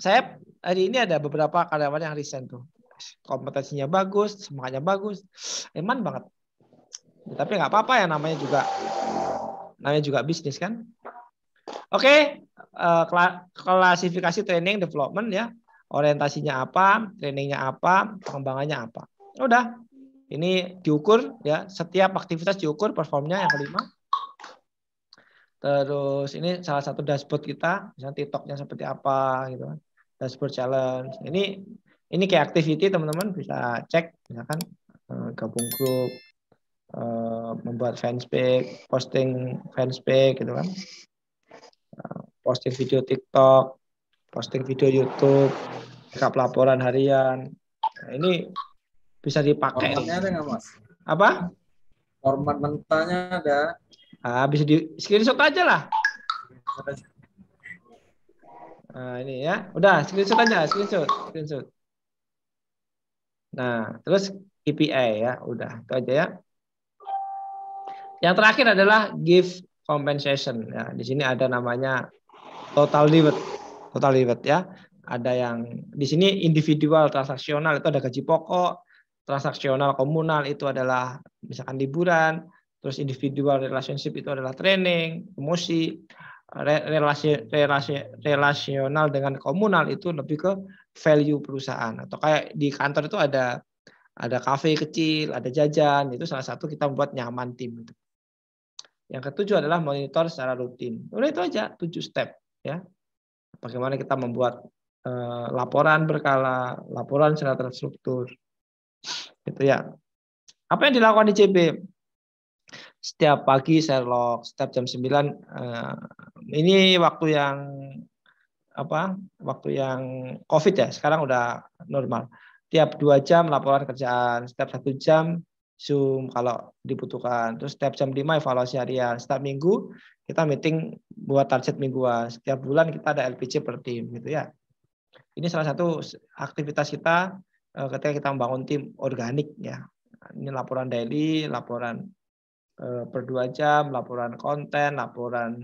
saya hari ini ada beberapa karyawan yang resign tuh kompetensinya bagus, semangatnya bagus, eman banget. Ya, tapi nggak apa-apa ya namanya juga namanya juga bisnis kan. Oke, okay, eh, klasifikasi training development ya, orientasinya apa, trainingnya apa, pengembangannya apa. Udah, ini diukur ya, setiap aktivitas diukur performnya yang kelima. Terus ini salah satu dashboard kita, misalnya TikToknya seperti apa gitu kan. Dashboard challenge. Ini ini kayak activity teman-teman bisa cek misalkan ya eh, gabung grup eh, membuat fanspage posting fanspage gitu kan eh, posting video TikTok posting video YouTube kap laporan harian nah, ini bisa dipakai formatnya ada nggak mas apa format mentahnya ada ah bisa di screenshot aja lah nah ini ya udah screenshot aja screenshot screenshot Nah, terus KPI ya, udah itu aja ya. Yang terakhir adalah give compensation. Ya, di sini ada namanya total reward, total reward ya. Ada yang di sini individual transaksional itu ada gaji pokok, transaksional komunal itu adalah misalkan liburan, terus individual relationship itu adalah training, emosi, relasi, relasi relasional dengan komunal itu lebih ke value perusahaan atau kayak di kantor itu ada ada kafe kecil, ada jajan, itu salah satu kita membuat nyaman tim. Yang ketujuh adalah monitor secara rutin. Udah itu aja, tujuh step ya. Bagaimana kita membuat eh, laporan berkala, laporan secara terstruktur. Itu ya. Apa yang dilakukan di CB? Setiap pagi saya Sherlock, setiap jam 9 eh, ini waktu yang apa waktu yang covid ya sekarang udah normal tiap dua jam laporan kerjaan setiap satu jam zoom kalau dibutuhkan terus setiap jam lima evaluasi harian setiap minggu kita meeting buat target mingguan setiap bulan kita ada LPG per tim gitu ya ini salah satu aktivitas kita eh, ketika kita membangun tim organik ya ini laporan daily laporan eh, per dua jam laporan konten laporan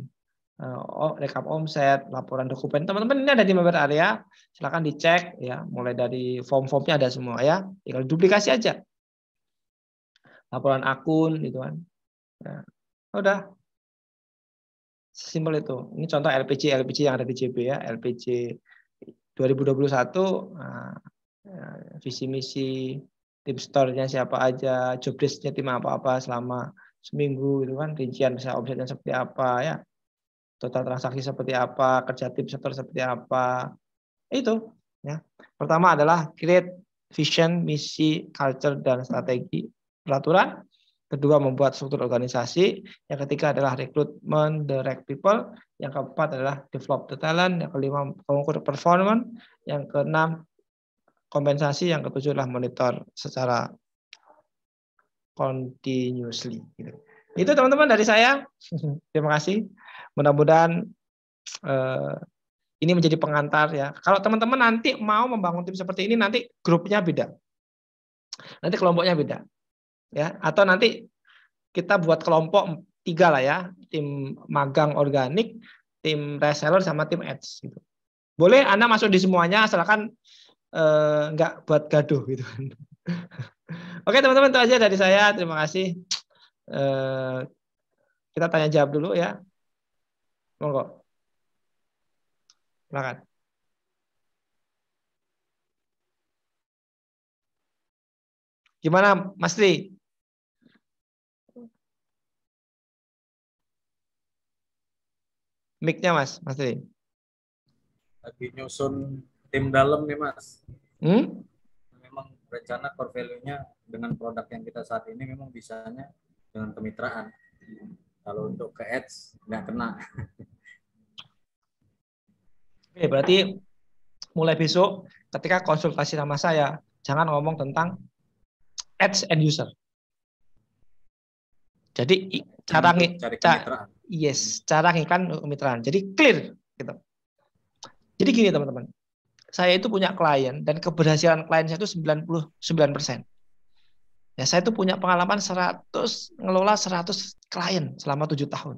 Eh, oh, rekap omset, laporan dokumen. Teman-teman ini ada di member area, silakan dicek ya, mulai dari form-formnya ada semua ya. Tinggal duplikasi aja. Laporan akun gitu kan. Nah, udah. Simpel itu. Ini contoh LPG LPG yang ada di JB ya, LPG 2021 nah, visi misi tim store-nya siapa aja, job desk-nya tim apa-apa selama seminggu gitu kan, rincian misalnya omsetnya seperti apa ya total transaksi seperti apa, kerja tim sektor seperti apa. Itu ya. Pertama adalah create vision, misi, culture dan strategi peraturan. Kedua membuat struktur organisasi, yang ketiga adalah recruitment the right people, yang keempat adalah develop the talent, yang kelima mengukur performance, yang keenam kompensasi, yang ketujuh adalah monitor secara continuously gitu. Itu teman-teman dari saya. Terima kasih mudah-mudahan eh, ini menjadi pengantar ya. Kalau teman-teman nanti mau membangun tim seperti ini nanti grupnya beda. Nanti kelompoknya beda. Ya, atau nanti kita buat kelompok tiga lah ya, tim magang organik, tim reseller sama tim ads gitu. Boleh Anda masuk di semuanya asalkan eh, nggak buat gaduh gitu Oke, teman-teman itu aja dari saya. Terima kasih. Eh, kita tanya jawab dulu ya. Monggo. Silakan. Gimana Mas Tri? Mic-nya Mas, Mas Tri. Lagi nyusun tim dalam nih Mas. Hmm? Memang rencana core value-nya dengan produk yang kita saat ini memang bisanya dengan kemitraan. Kalau untuk ke ads nggak kena. Oke, berarti mulai besok ketika konsultasi sama saya, jangan ngomong tentang ads and user. Jadi cara cari ca yes, cara kan kemitraan. Jadi clear gitu. Jadi gini teman-teman. Saya itu punya klien dan keberhasilan klien saya itu 99%. Ya, saya itu punya pengalaman 100 ngelola 100 klien selama tujuh tahun.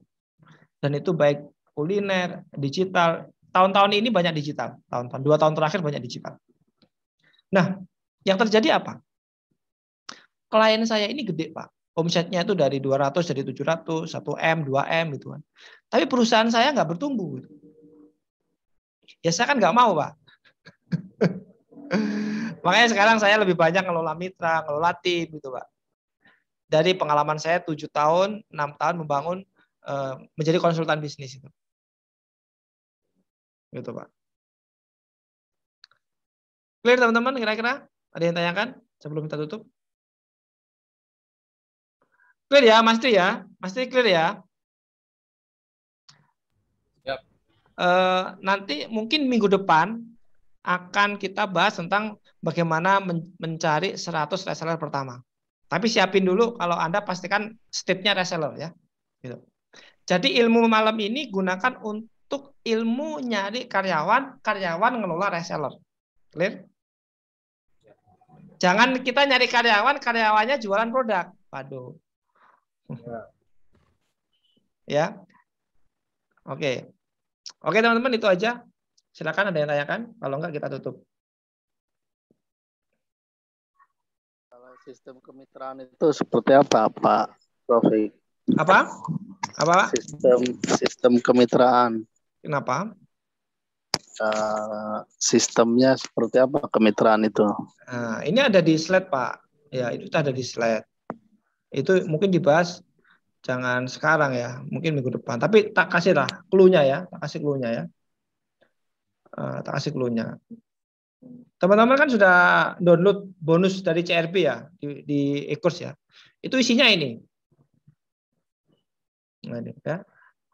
Dan itu baik kuliner, digital. Tahun-tahun ini banyak digital. Tahun-tahun dua tahun terakhir banyak digital. Nah, yang terjadi apa? Klien saya ini gede pak. Omsetnya itu dari 200 tujuh 700, 1 m, 2 m gitu kan. Tapi perusahaan saya nggak bertumbuh. Gitu. Ya saya kan nggak mau pak. Makanya sekarang saya lebih banyak ngelola mitra, ngelola tim gitu pak dari pengalaman saya tujuh tahun, enam tahun membangun eh, menjadi konsultan bisnis itu. Gitu, Pak. Clear teman-teman kira-kira? Ada yang tanyakan sebelum kita tutup? Clear ya, Mas Tri ya? Mas Tri clear ya? Yep. Uh, eh, nanti mungkin minggu depan akan kita bahas tentang bagaimana mencari 100 reseller pertama. Tapi siapin dulu kalau Anda pastikan state-nya reseller ya. Gitu. Jadi ilmu malam ini gunakan untuk ilmu nyari karyawan, karyawan ngelola reseller. Clear? Jangan kita nyari karyawan, karyawannya jualan produk. Waduh. Ya. ya. Oke. Oke teman-teman itu aja. Silakan ada yang tanyakan. Kalau enggak kita tutup. sistem kemitraan itu seperti apa Pak Taufik? Apa? Apa? Sistem sistem kemitraan. Kenapa? Uh, sistemnya seperti apa kemitraan itu? Nah, ini ada di slide Pak. Ya itu ada di slide. Itu mungkin dibahas jangan sekarang ya, mungkin minggu depan. Tapi tak kasih lah klunya ya, tak kasih klunya ya. Uh, tak kasih klunya. Teman-teman kan sudah download bonus dari CRP ya di, di e-course ya. Itu isinya ini. Nah, ini ya.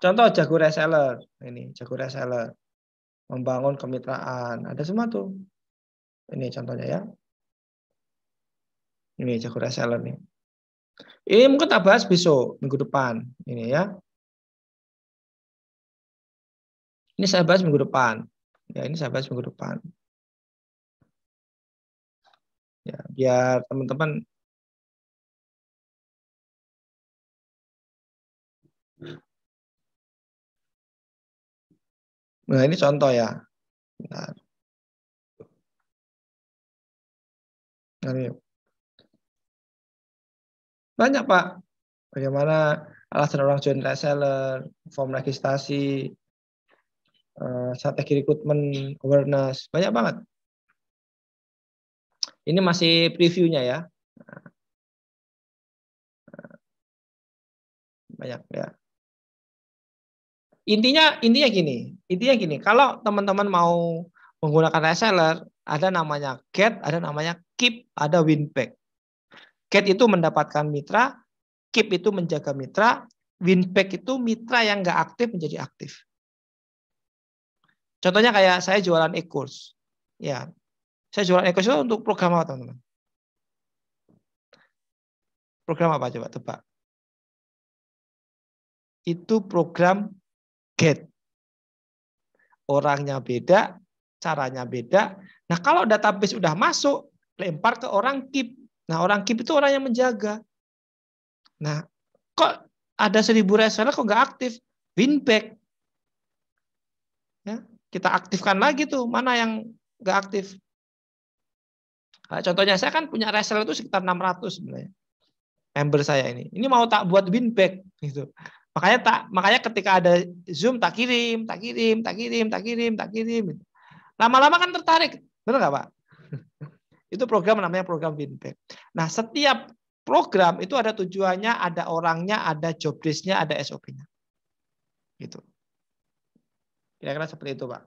Contoh jago reseller ini, jago reseller membangun kemitraan. Ada semua tuh. Ini contohnya ya. Ini jago reseller nih. Ini mungkin kita bahas besok minggu depan ini ya. Ini saya bahas minggu depan. Ya, ini saya bahas minggu depan ya biar teman-teman Nah, ini contoh ya. Bentar. Banyak Pak. Bagaimana alasan orang join reseller, form registrasi, eh, strategi recruitment, awareness, banyak banget. Ini masih previewnya ya. Nah. Banyak ya. Intinya intinya gini, intinya gini. Kalau teman-teman mau menggunakan reseller, ada namanya get, ada namanya keep, ada win Get itu mendapatkan mitra, keep itu menjaga mitra, win itu mitra yang nggak aktif menjadi aktif. Contohnya kayak saya jualan e-course. Ya, saya jualan ekosistem untuk program apa, teman-teman? Program apa coba tebak? Itu program GET. Orangnya beda, caranya beda. Nah, kalau database udah masuk, lempar ke orang keep. Nah, orang keep itu orang yang menjaga. Nah, kok ada seribu reseller kok nggak aktif? Winback. Ya, kita aktifkan lagi tuh mana yang nggak aktif. Nah, contohnya saya kan punya reseller itu sekitar 600 sebenarnya. Member saya ini. Ini mau tak buat win gitu. Makanya tak makanya ketika ada Zoom tak kirim, tak kirim, tak kirim, tak kirim, tak kirim. Gitu. Lama-lama kan tertarik. Benar nggak Pak? itu program namanya program Winback. Nah, setiap program itu ada tujuannya, ada orangnya, ada job listnya, ada SOP-nya. Gitu. Kira-kira seperti itu, Pak.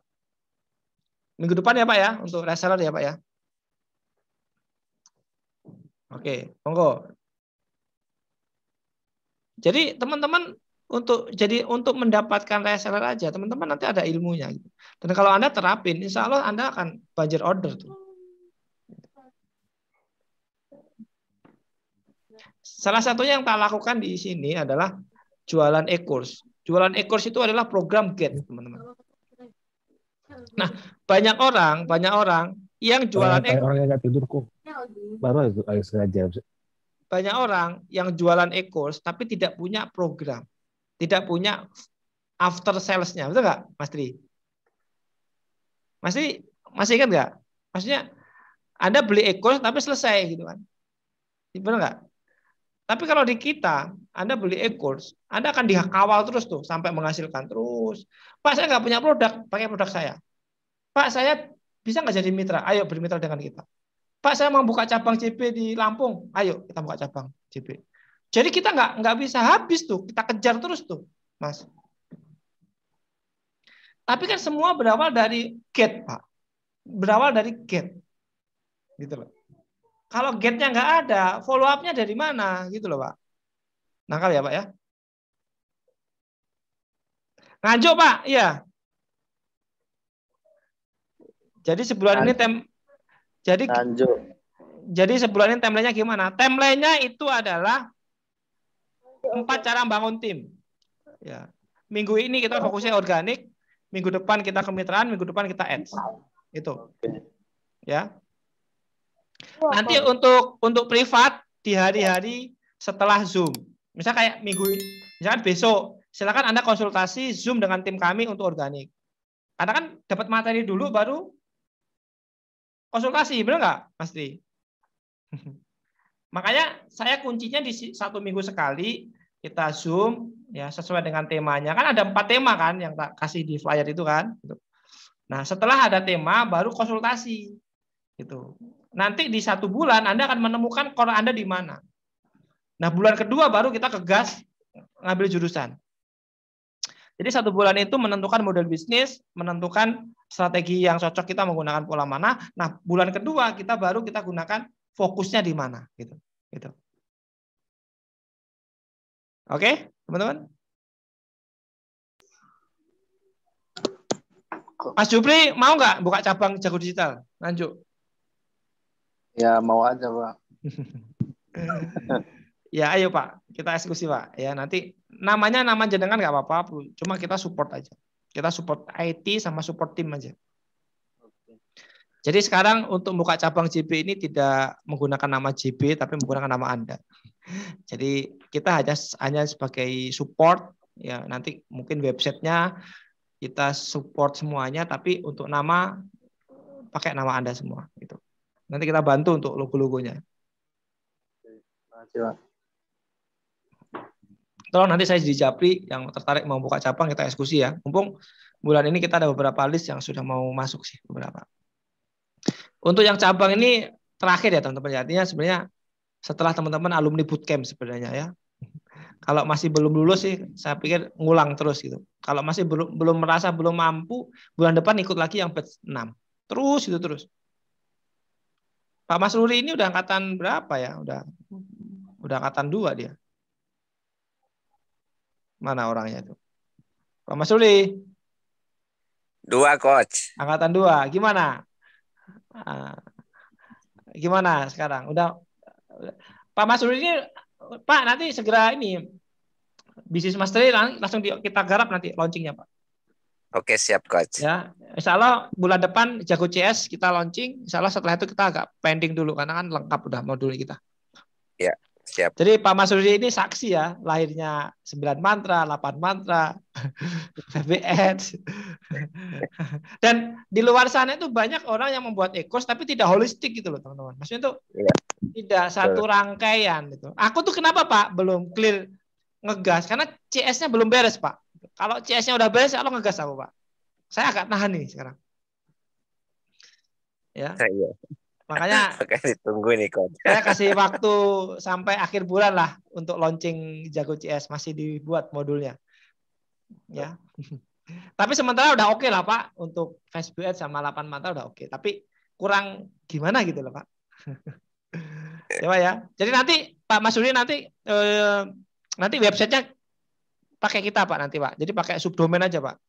Minggu depan ya, Pak ya, untuk reseller ya, Pak ya. Oke, monggo. Jadi teman-teman untuk jadi untuk mendapatkan reseller aja teman-teman nanti ada ilmunya gitu. dan kalau anda terapin insya Allah anda akan banjir order tuh salah satunya yang tak lakukan di sini adalah jualan e-course jualan e-course itu adalah program get teman-teman nah banyak orang banyak orang yang jualan ekor, eko. Orang yang nggak tidur kok. Ya, Baru ayo sengaja. Banyak orang yang jualan e tapi tidak punya program, tidak punya after salesnya, betul nggak, Mas Tri? Masih masih ingat nggak? Maksudnya Anda beli e tapi selesai gitu kan? Benar nggak? Tapi kalau di kita, Anda beli e-course, Anda akan dikawal terus tuh sampai menghasilkan terus. Pak, saya nggak punya produk, pakai produk saya. Pak, saya bisa nggak jadi mitra? Ayo bermitra dengan kita. Pak, saya mau buka cabang CP di Lampung. Ayo kita buka cabang CP Jadi kita nggak nggak bisa habis tuh, kita kejar terus tuh, Mas. Tapi kan semua berawal dari gate, Pak. Berawal dari gate. Gitu loh. Kalau gate-nya nggak ada, follow up-nya dari mana? Gitu loh, Pak. Nangkal ya, Pak ya? Nganjuk, Pak. Iya. Jadi sebulan ini tem jadi Lanjut. Jadi sebulan ini timelinenya gimana? Timelinenya itu adalah empat cara bangun tim. Ya. Minggu ini kita fokusnya organik, minggu depan kita kemitraan, minggu depan kita ads. Itu. Ya. Nanti untuk untuk privat di hari-hari setelah Zoom. Misal kayak minggu ini, misalkan besok, silakan Anda konsultasi Zoom dengan tim kami untuk organik. Karena kan dapat materi dulu baru konsultasi, benar nggak? Pasti. Makanya saya kuncinya di satu minggu sekali kita zoom ya sesuai dengan temanya kan ada empat tema kan yang tak kasih di flyer itu kan. Gitu. Nah setelah ada tema baru konsultasi gitu. Nanti di satu bulan Anda akan menemukan core Anda di mana. Nah bulan kedua baru kita ke gas ngambil jurusan. Jadi satu bulan itu menentukan model bisnis, menentukan strategi yang cocok kita menggunakan pola mana. Nah, bulan kedua kita baru kita gunakan fokusnya di mana gitu. Gitu. Oke, teman-teman? Mas Jupri mau nggak buka cabang jago digital? Lanjut. Ya mau aja pak. ya ayo pak, kita eksekusi pak. Ya nanti namanya nama jenengan nggak apa-apa, cuma kita support aja. Kita support IT sama support tim aja. Jadi sekarang untuk buka cabang JB ini tidak menggunakan nama JB tapi menggunakan nama Anda. Jadi kita hanya hanya sebagai support ya nanti mungkin websitenya kita support semuanya tapi untuk nama pakai nama Anda semua gitu. Nanti kita bantu untuk logo-logonya. Terima kasih, Tolong nanti saya di Japri yang tertarik mau buka cabang kita eksekusi ya. Mumpung bulan ini kita ada beberapa list yang sudah mau masuk sih beberapa. Untuk yang cabang ini terakhir ya teman-teman ya. Artinya sebenarnya setelah teman-teman alumni bootcamp sebenarnya ya. Kalau masih belum lulus sih saya pikir ngulang terus gitu. Kalau masih belum belum merasa belum mampu, bulan depan ikut lagi yang batch 6. Terus itu terus. Pak Mas Ruri ini udah angkatan berapa ya? Udah udah angkatan dua dia. Mana orangnya tuh? Pak Mas Dua, Coach. Angkatan dua. Gimana? Ah. Gimana sekarang? Udah, Pak Mas ini, Pak nanti segera ini bisnis mastery lang langsung di, kita garap nanti launchingnya, Pak. Oke, siap, Coach. Ya, insya Allah bulan depan Jago CS kita launching. Insya Allah setelah itu kita agak pending dulu, karena kan lengkap udah modul kita. Ya. Siap. Jadi Pak Mas Rudi ini saksi ya, lahirnya sembilan mantra, delapan mantra, VBS. Dan di luar sana itu banyak orang yang membuat ekos tapi tidak holistik gitu loh teman-teman. Maksudnya itu ya. tidak satu Betul. rangkaian gitu. Aku tuh kenapa Pak belum clear ngegas? Karena CS-nya belum beres Pak. Kalau CS-nya udah beres, kalau ngegas aku Pak. Saya agak nahan nih sekarang. Ya. Saya, iya. Makanya Oke, ditunggu nih coach. Saya kasih waktu sampai akhir bulan lah untuk launching Jago CS masih dibuat modulnya. Ya. Tapi sementara udah oke okay lah Pak untuk Facebook Ads sama 8 mata udah oke. Okay. Tapi kurang gimana gitu loh Pak. Coba ya, ya. Jadi nanti Pak Mas nanti eh, nanti websitenya pakai kita Pak nanti Pak. Jadi pakai subdomain aja Pak.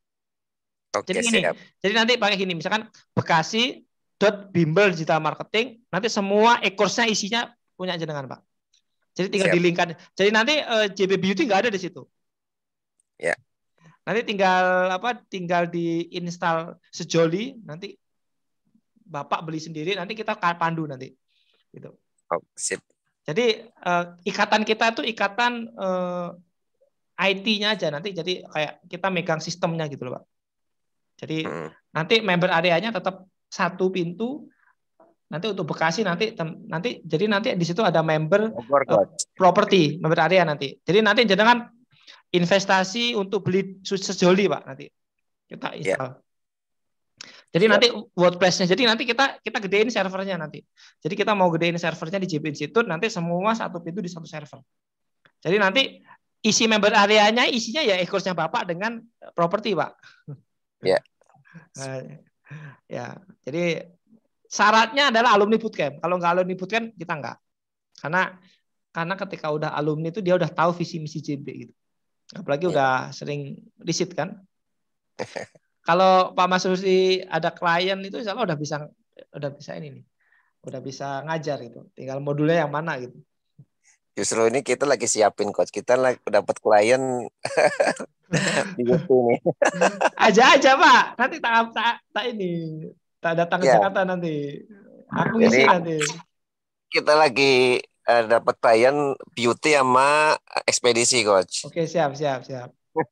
Oke, jadi ini, jadi nanti pakai gini, misalkan Bekasi dot bimbel digital marketing nanti semua e isinya punya jenengan pak jadi tinggal di linkkan jadi nanti uh, eh, JB Beauty nggak ada di situ ya nanti tinggal apa tinggal di install sejoli nanti bapak beli sendiri nanti kita pandu nanti gitu oh, jadi uh, ikatan kita itu ikatan uh, eh, IT-nya aja nanti jadi kayak kita megang sistemnya gitu loh pak jadi hmm. nanti member areanya tetap satu pintu nanti untuk Bekasi nanti nanti jadi nanti di situ ada member oh, uh, eh, property member area nanti jadi nanti jangan investasi untuk beli sejoli pak nanti kita ya. install yeah. jadi yeah. nanti WordPressnya jadi nanti kita kita gedein servernya nanti jadi kita mau gedein servernya di JP Institute nanti semua satu pintu di satu server jadi nanti isi member areanya isinya ya ekornya bapak dengan properti pak ya yeah ya, jadi syaratnya adalah alumni bootcamp. Kalau nggak alumni bootcamp kita nggak. Karena karena ketika udah alumni itu dia udah tahu visi misi JB gitu. Apalagi ya. udah sering riset kan. Kalau Pak Mas Rusi ada klien itu insya Allah udah bisa udah bisa ini nih. Udah bisa ngajar gitu. Tinggal modulnya yang mana gitu. Justru ini kita lagi siapin coach. Kita lagi dapat klien di sini aja aja Pak. Nanti tak tak, tak ini tak datang ya. Jakarta nanti. Aku Jadi, isi nanti. Kita lagi uh, eh, dapat klien beauty sama ekspedisi coach. Oke siap siap siap.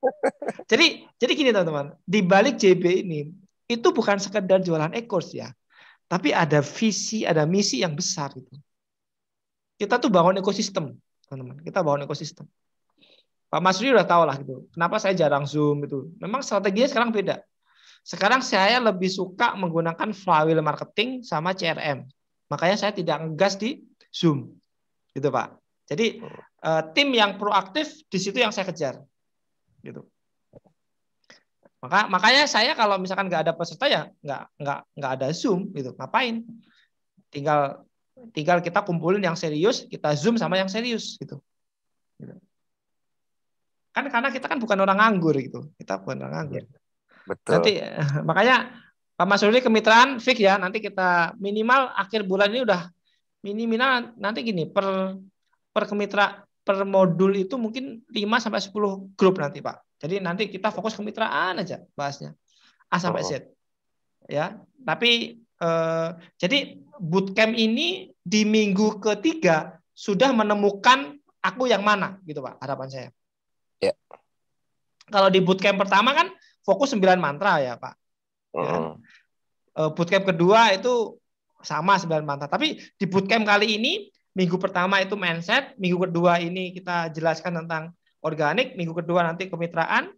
jadi jadi gini teman-teman di balik JB ini itu bukan sekedar jualan ekor ya, tapi ada visi ada misi yang besar gitu kita tuh bangun ekosistem, teman-teman. Kita bangun ekosistem. Pak Masri udah tahu lah gitu. Kenapa saya jarang Zoom itu? Memang strateginya sekarang beda. Sekarang saya lebih suka menggunakan flywheel marketing sama CRM. Makanya saya tidak ngegas di Zoom. Gitu, Pak. Jadi uh, tim yang proaktif di situ yang saya kejar. Gitu. Maka makanya saya kalau misalkan nggak ada peserta ya nggak nggak nggak ada Zoom gitu. Ngapain? Tinggal Tinggal kita kumpulin yang serius, kita zoom sama yang serius gitu. gitu. Kan karena kita kan bukan orang anggur gitu. Kita bukan orang anggur iya, Betul. Nanti makanya Pak Mas kemitraan fix ya. Nanti kita minimal akhir bulan ini udah minimal nanti gini per per kemitra per modul itu mungkin 5 sampai 10 grup nanti Pak. Jadi nanti kita fokus kemitraan aja bahasnya. A sampai oh. Z. Ya. Tapi Eh, jadi bootcamp ini di minggu ketiga sudah menemukan aku yang mana gitu pak harapan saya. Ya. Kalau di bootcamp pertama kan fokus 9 mantra ya pak. Ya. Kan? Eh, bootcamp kedua itu sama 9 mantra. Tapi di bootcamp kali ini minggu pertama itu mindset, minggu kedua ini kita jelaskan tentang organik, minggu kedua nanti kemitraan,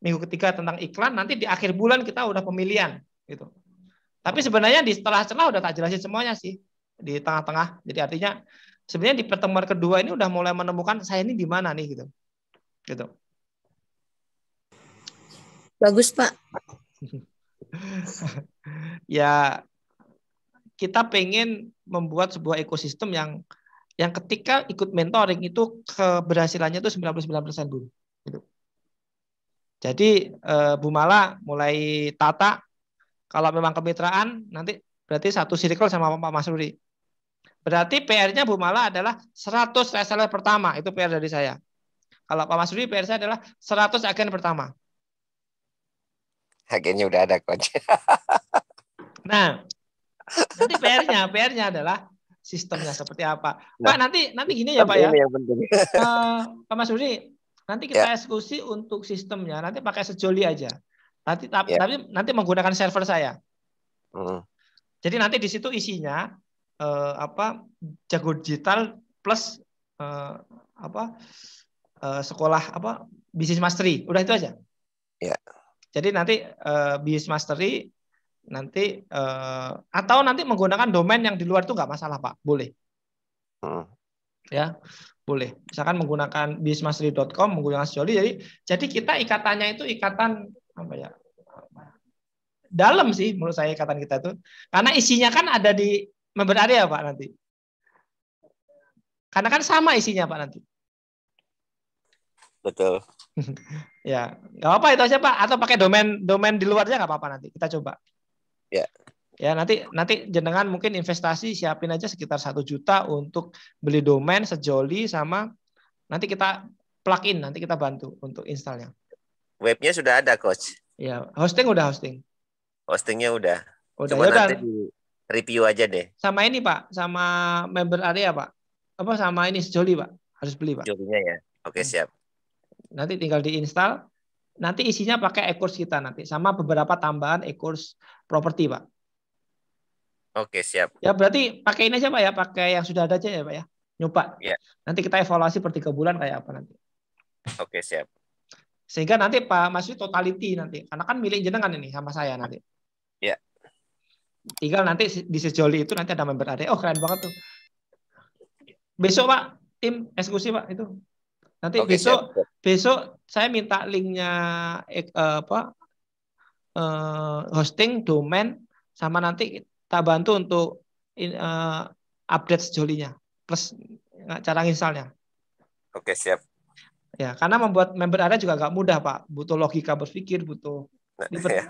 minggu ketiga tentang iklan, nanti di akhir bulan kita udah pemilihan gitu. Tapi sebenarnya di setelah celah udah tak jelasin semuanya sih di tengah-tengah. Jadi artinya sebenarnya di pertemuan kedua ini udah mulai menemukan saya ini di mana nih gitu. Gitu. Bagus, Pak. ya kita pengen membuat sebuah ekosistem yang yang ketika ikut mentoring itu keberhasilannya itu 99% Bu. Gitu. Jadi eh, Bu Mala mulai tata kalau memang kemitraan, nanti berarti satu circle sama Pak Mas Rudi. Berarti PR-nya Bu Mala adalah 100 reseller pertama, itu PR dari saya. Kalau Pak Mas Rudi, PR saya adalah 100 agen pertama. Agennya udah ada, Coach. nah, nanti PR-nya, PR-nya adalah sistemnya seperti apa. Nah, Pak nanti nanti gini ya Pak ya. Yang Uh, Pak Mas Rudi, nanti kita ya. eksekusi untuk sistemnya. Nanti pakai sejoli aja. Nanti iya. tapi yeah. nanti menggunakan server saya. Mm. Jadi nanti di situ isinya eh, apa Jago Digital plus eh, apa eh, sekolah apa bisnis mastery. Udah itu aja. Ya. Jadi nanti eh, bisnis mastery nanti eh, atau nanti menggunakan domain yang di luar itu nggak masalah pak, boleh. Mm. Ya, boleh. Misalkan menggunakan bismastery.com, menggunakan Sejoli. Jadi jadi kita ikatannya itu ikatan apa ya? dalam sih menurut saya ikatan kita itu. Karena isinya kan ada di member area Pak nanti. Karena kan sama isinya Pak nanti. Betul. ya, nggak apa-apa itu aja Pak. Atau pakai domain domain di luar aja nggak apa-apa nanti. Kita coba. Ya. Ya nanti nanti jenengan mungkin investasi siapin aja sekitar satu juta untuk beli domain sejoli sama nanti kita plug in nanti kita bantu untuk installnya. Webnya sudah ada coach. Ya, hosting udah hosting. Postingnya udah. udah Cuma ya, nanti review aja deh. Sama ini Pak, sama member area Pak. Apa sama ini sejoli Pak? Harus beli Pak. Jolinya ya. Oke siap. Nanti tinggal diinstal. Nanti isinya pakai e kita nanti. Sama beberapa tambahan e properti Pak. Oke siap. Ya berarti pakai ini aja Pak ya. Pakai yang sudah ada aja ya Pak ya. Nyoba. Ya. Nanti kita evaluasi per tiga bulan kayak apa nanti. Oke siap. Sehingga nanti Pak masih totality nanti. Karena kan milik jenengan ini sama saya nanti. Ya. Tinggal nanti di sejoli itu nanti ada member ada. Oh keren banget tuh. Besok Pak tim eksekusi Pak itu. Nanti okay, besok siap. besok saya minta linknya eh, apa eh, hosting domain sama nanti kita bantu untuk in, eh, update sejolinya plus cara installnya. Oke okay, siap. Ya, karena membuat member ada juga nggak mudah, Pak. Butuh logika berpikir, butuh. Nah, ya.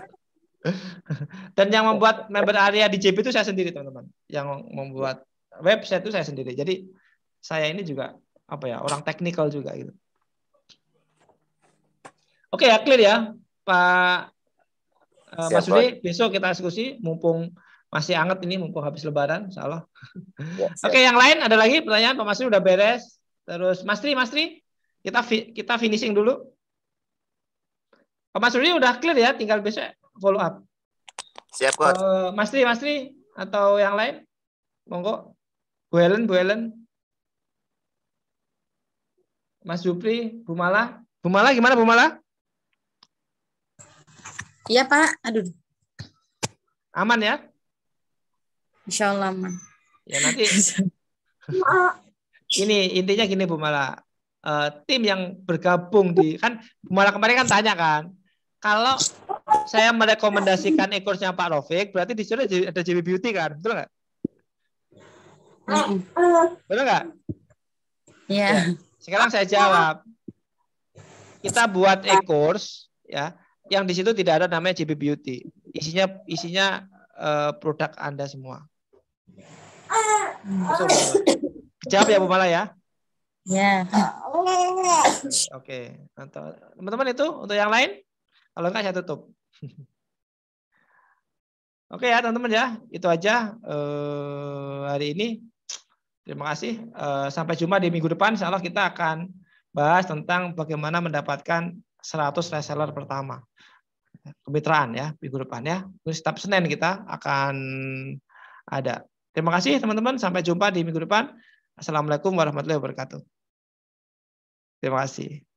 Dan yang membuat member area di JP itu saya sendiri, teman-teman. Yang membuat website itu saya sendiri. Jadi saya ini juga apa ya, orang teknikal juga gitu. Oke ya, clear ya, Pak eh, Mas Sudi. Besok kita diskusi, mumpung masih anget ini, mumpung habis Lebaran, Insya Ya, Oke, yang lain ada lagi pertanyaan, Pak Masri udah beres. Terus Mas Tri, Mas Tri, kita kita finishing dulu. Pak Mas Rudi udah clear ya, tinggal besok follow up. Siap, Coach. Uh, Mas Tri, Mas Tri, atau yang lain? Monggo. Bu Helen, Bu Helen. Mas Jupri, Bu Mala. Bu Mala gimana, Bu Mala? Iya, Pak. Aduh. Aman ya? Insya Allah aman. Ya, nanti. Ini intinya gini, Bu Mala. Uh, tim yang bergabung di kan Bu Mala kemarin kan tanya kan kalau saya merekomendasikan e course Pak Rofik, berarti di sini ada JB Beauty kan? Betul nggak? Betul nggak? Iya. Ya. Sekarang saya jawab. Kita buat e-course ya, yang di situ tidak ada namanya JB Beauty. Isinya isinya uh, produk Anda semua. Hmm. Masuk. jawab ya Bu Mala ya. Ya. Oke, okay. teman-teman itu untuk yang lain? Kalau enggak saya tutup. Oke ya teman-teman ya, itu aja eh, hari ini. Terima kasih. Eh, sampai jumpa di minggu depan. Insya Allah kita akan bahas tentang bagaimana mendapatkan 100 reseller pertama. Kemitraan ya minggu depan ya. Terus setiap Senin kita akan ada. Terima kasih teman-teman. Sampai jumpa di minggu depan. Assalamualaikum warahmatullahi wabarakatuh. Terima kasih.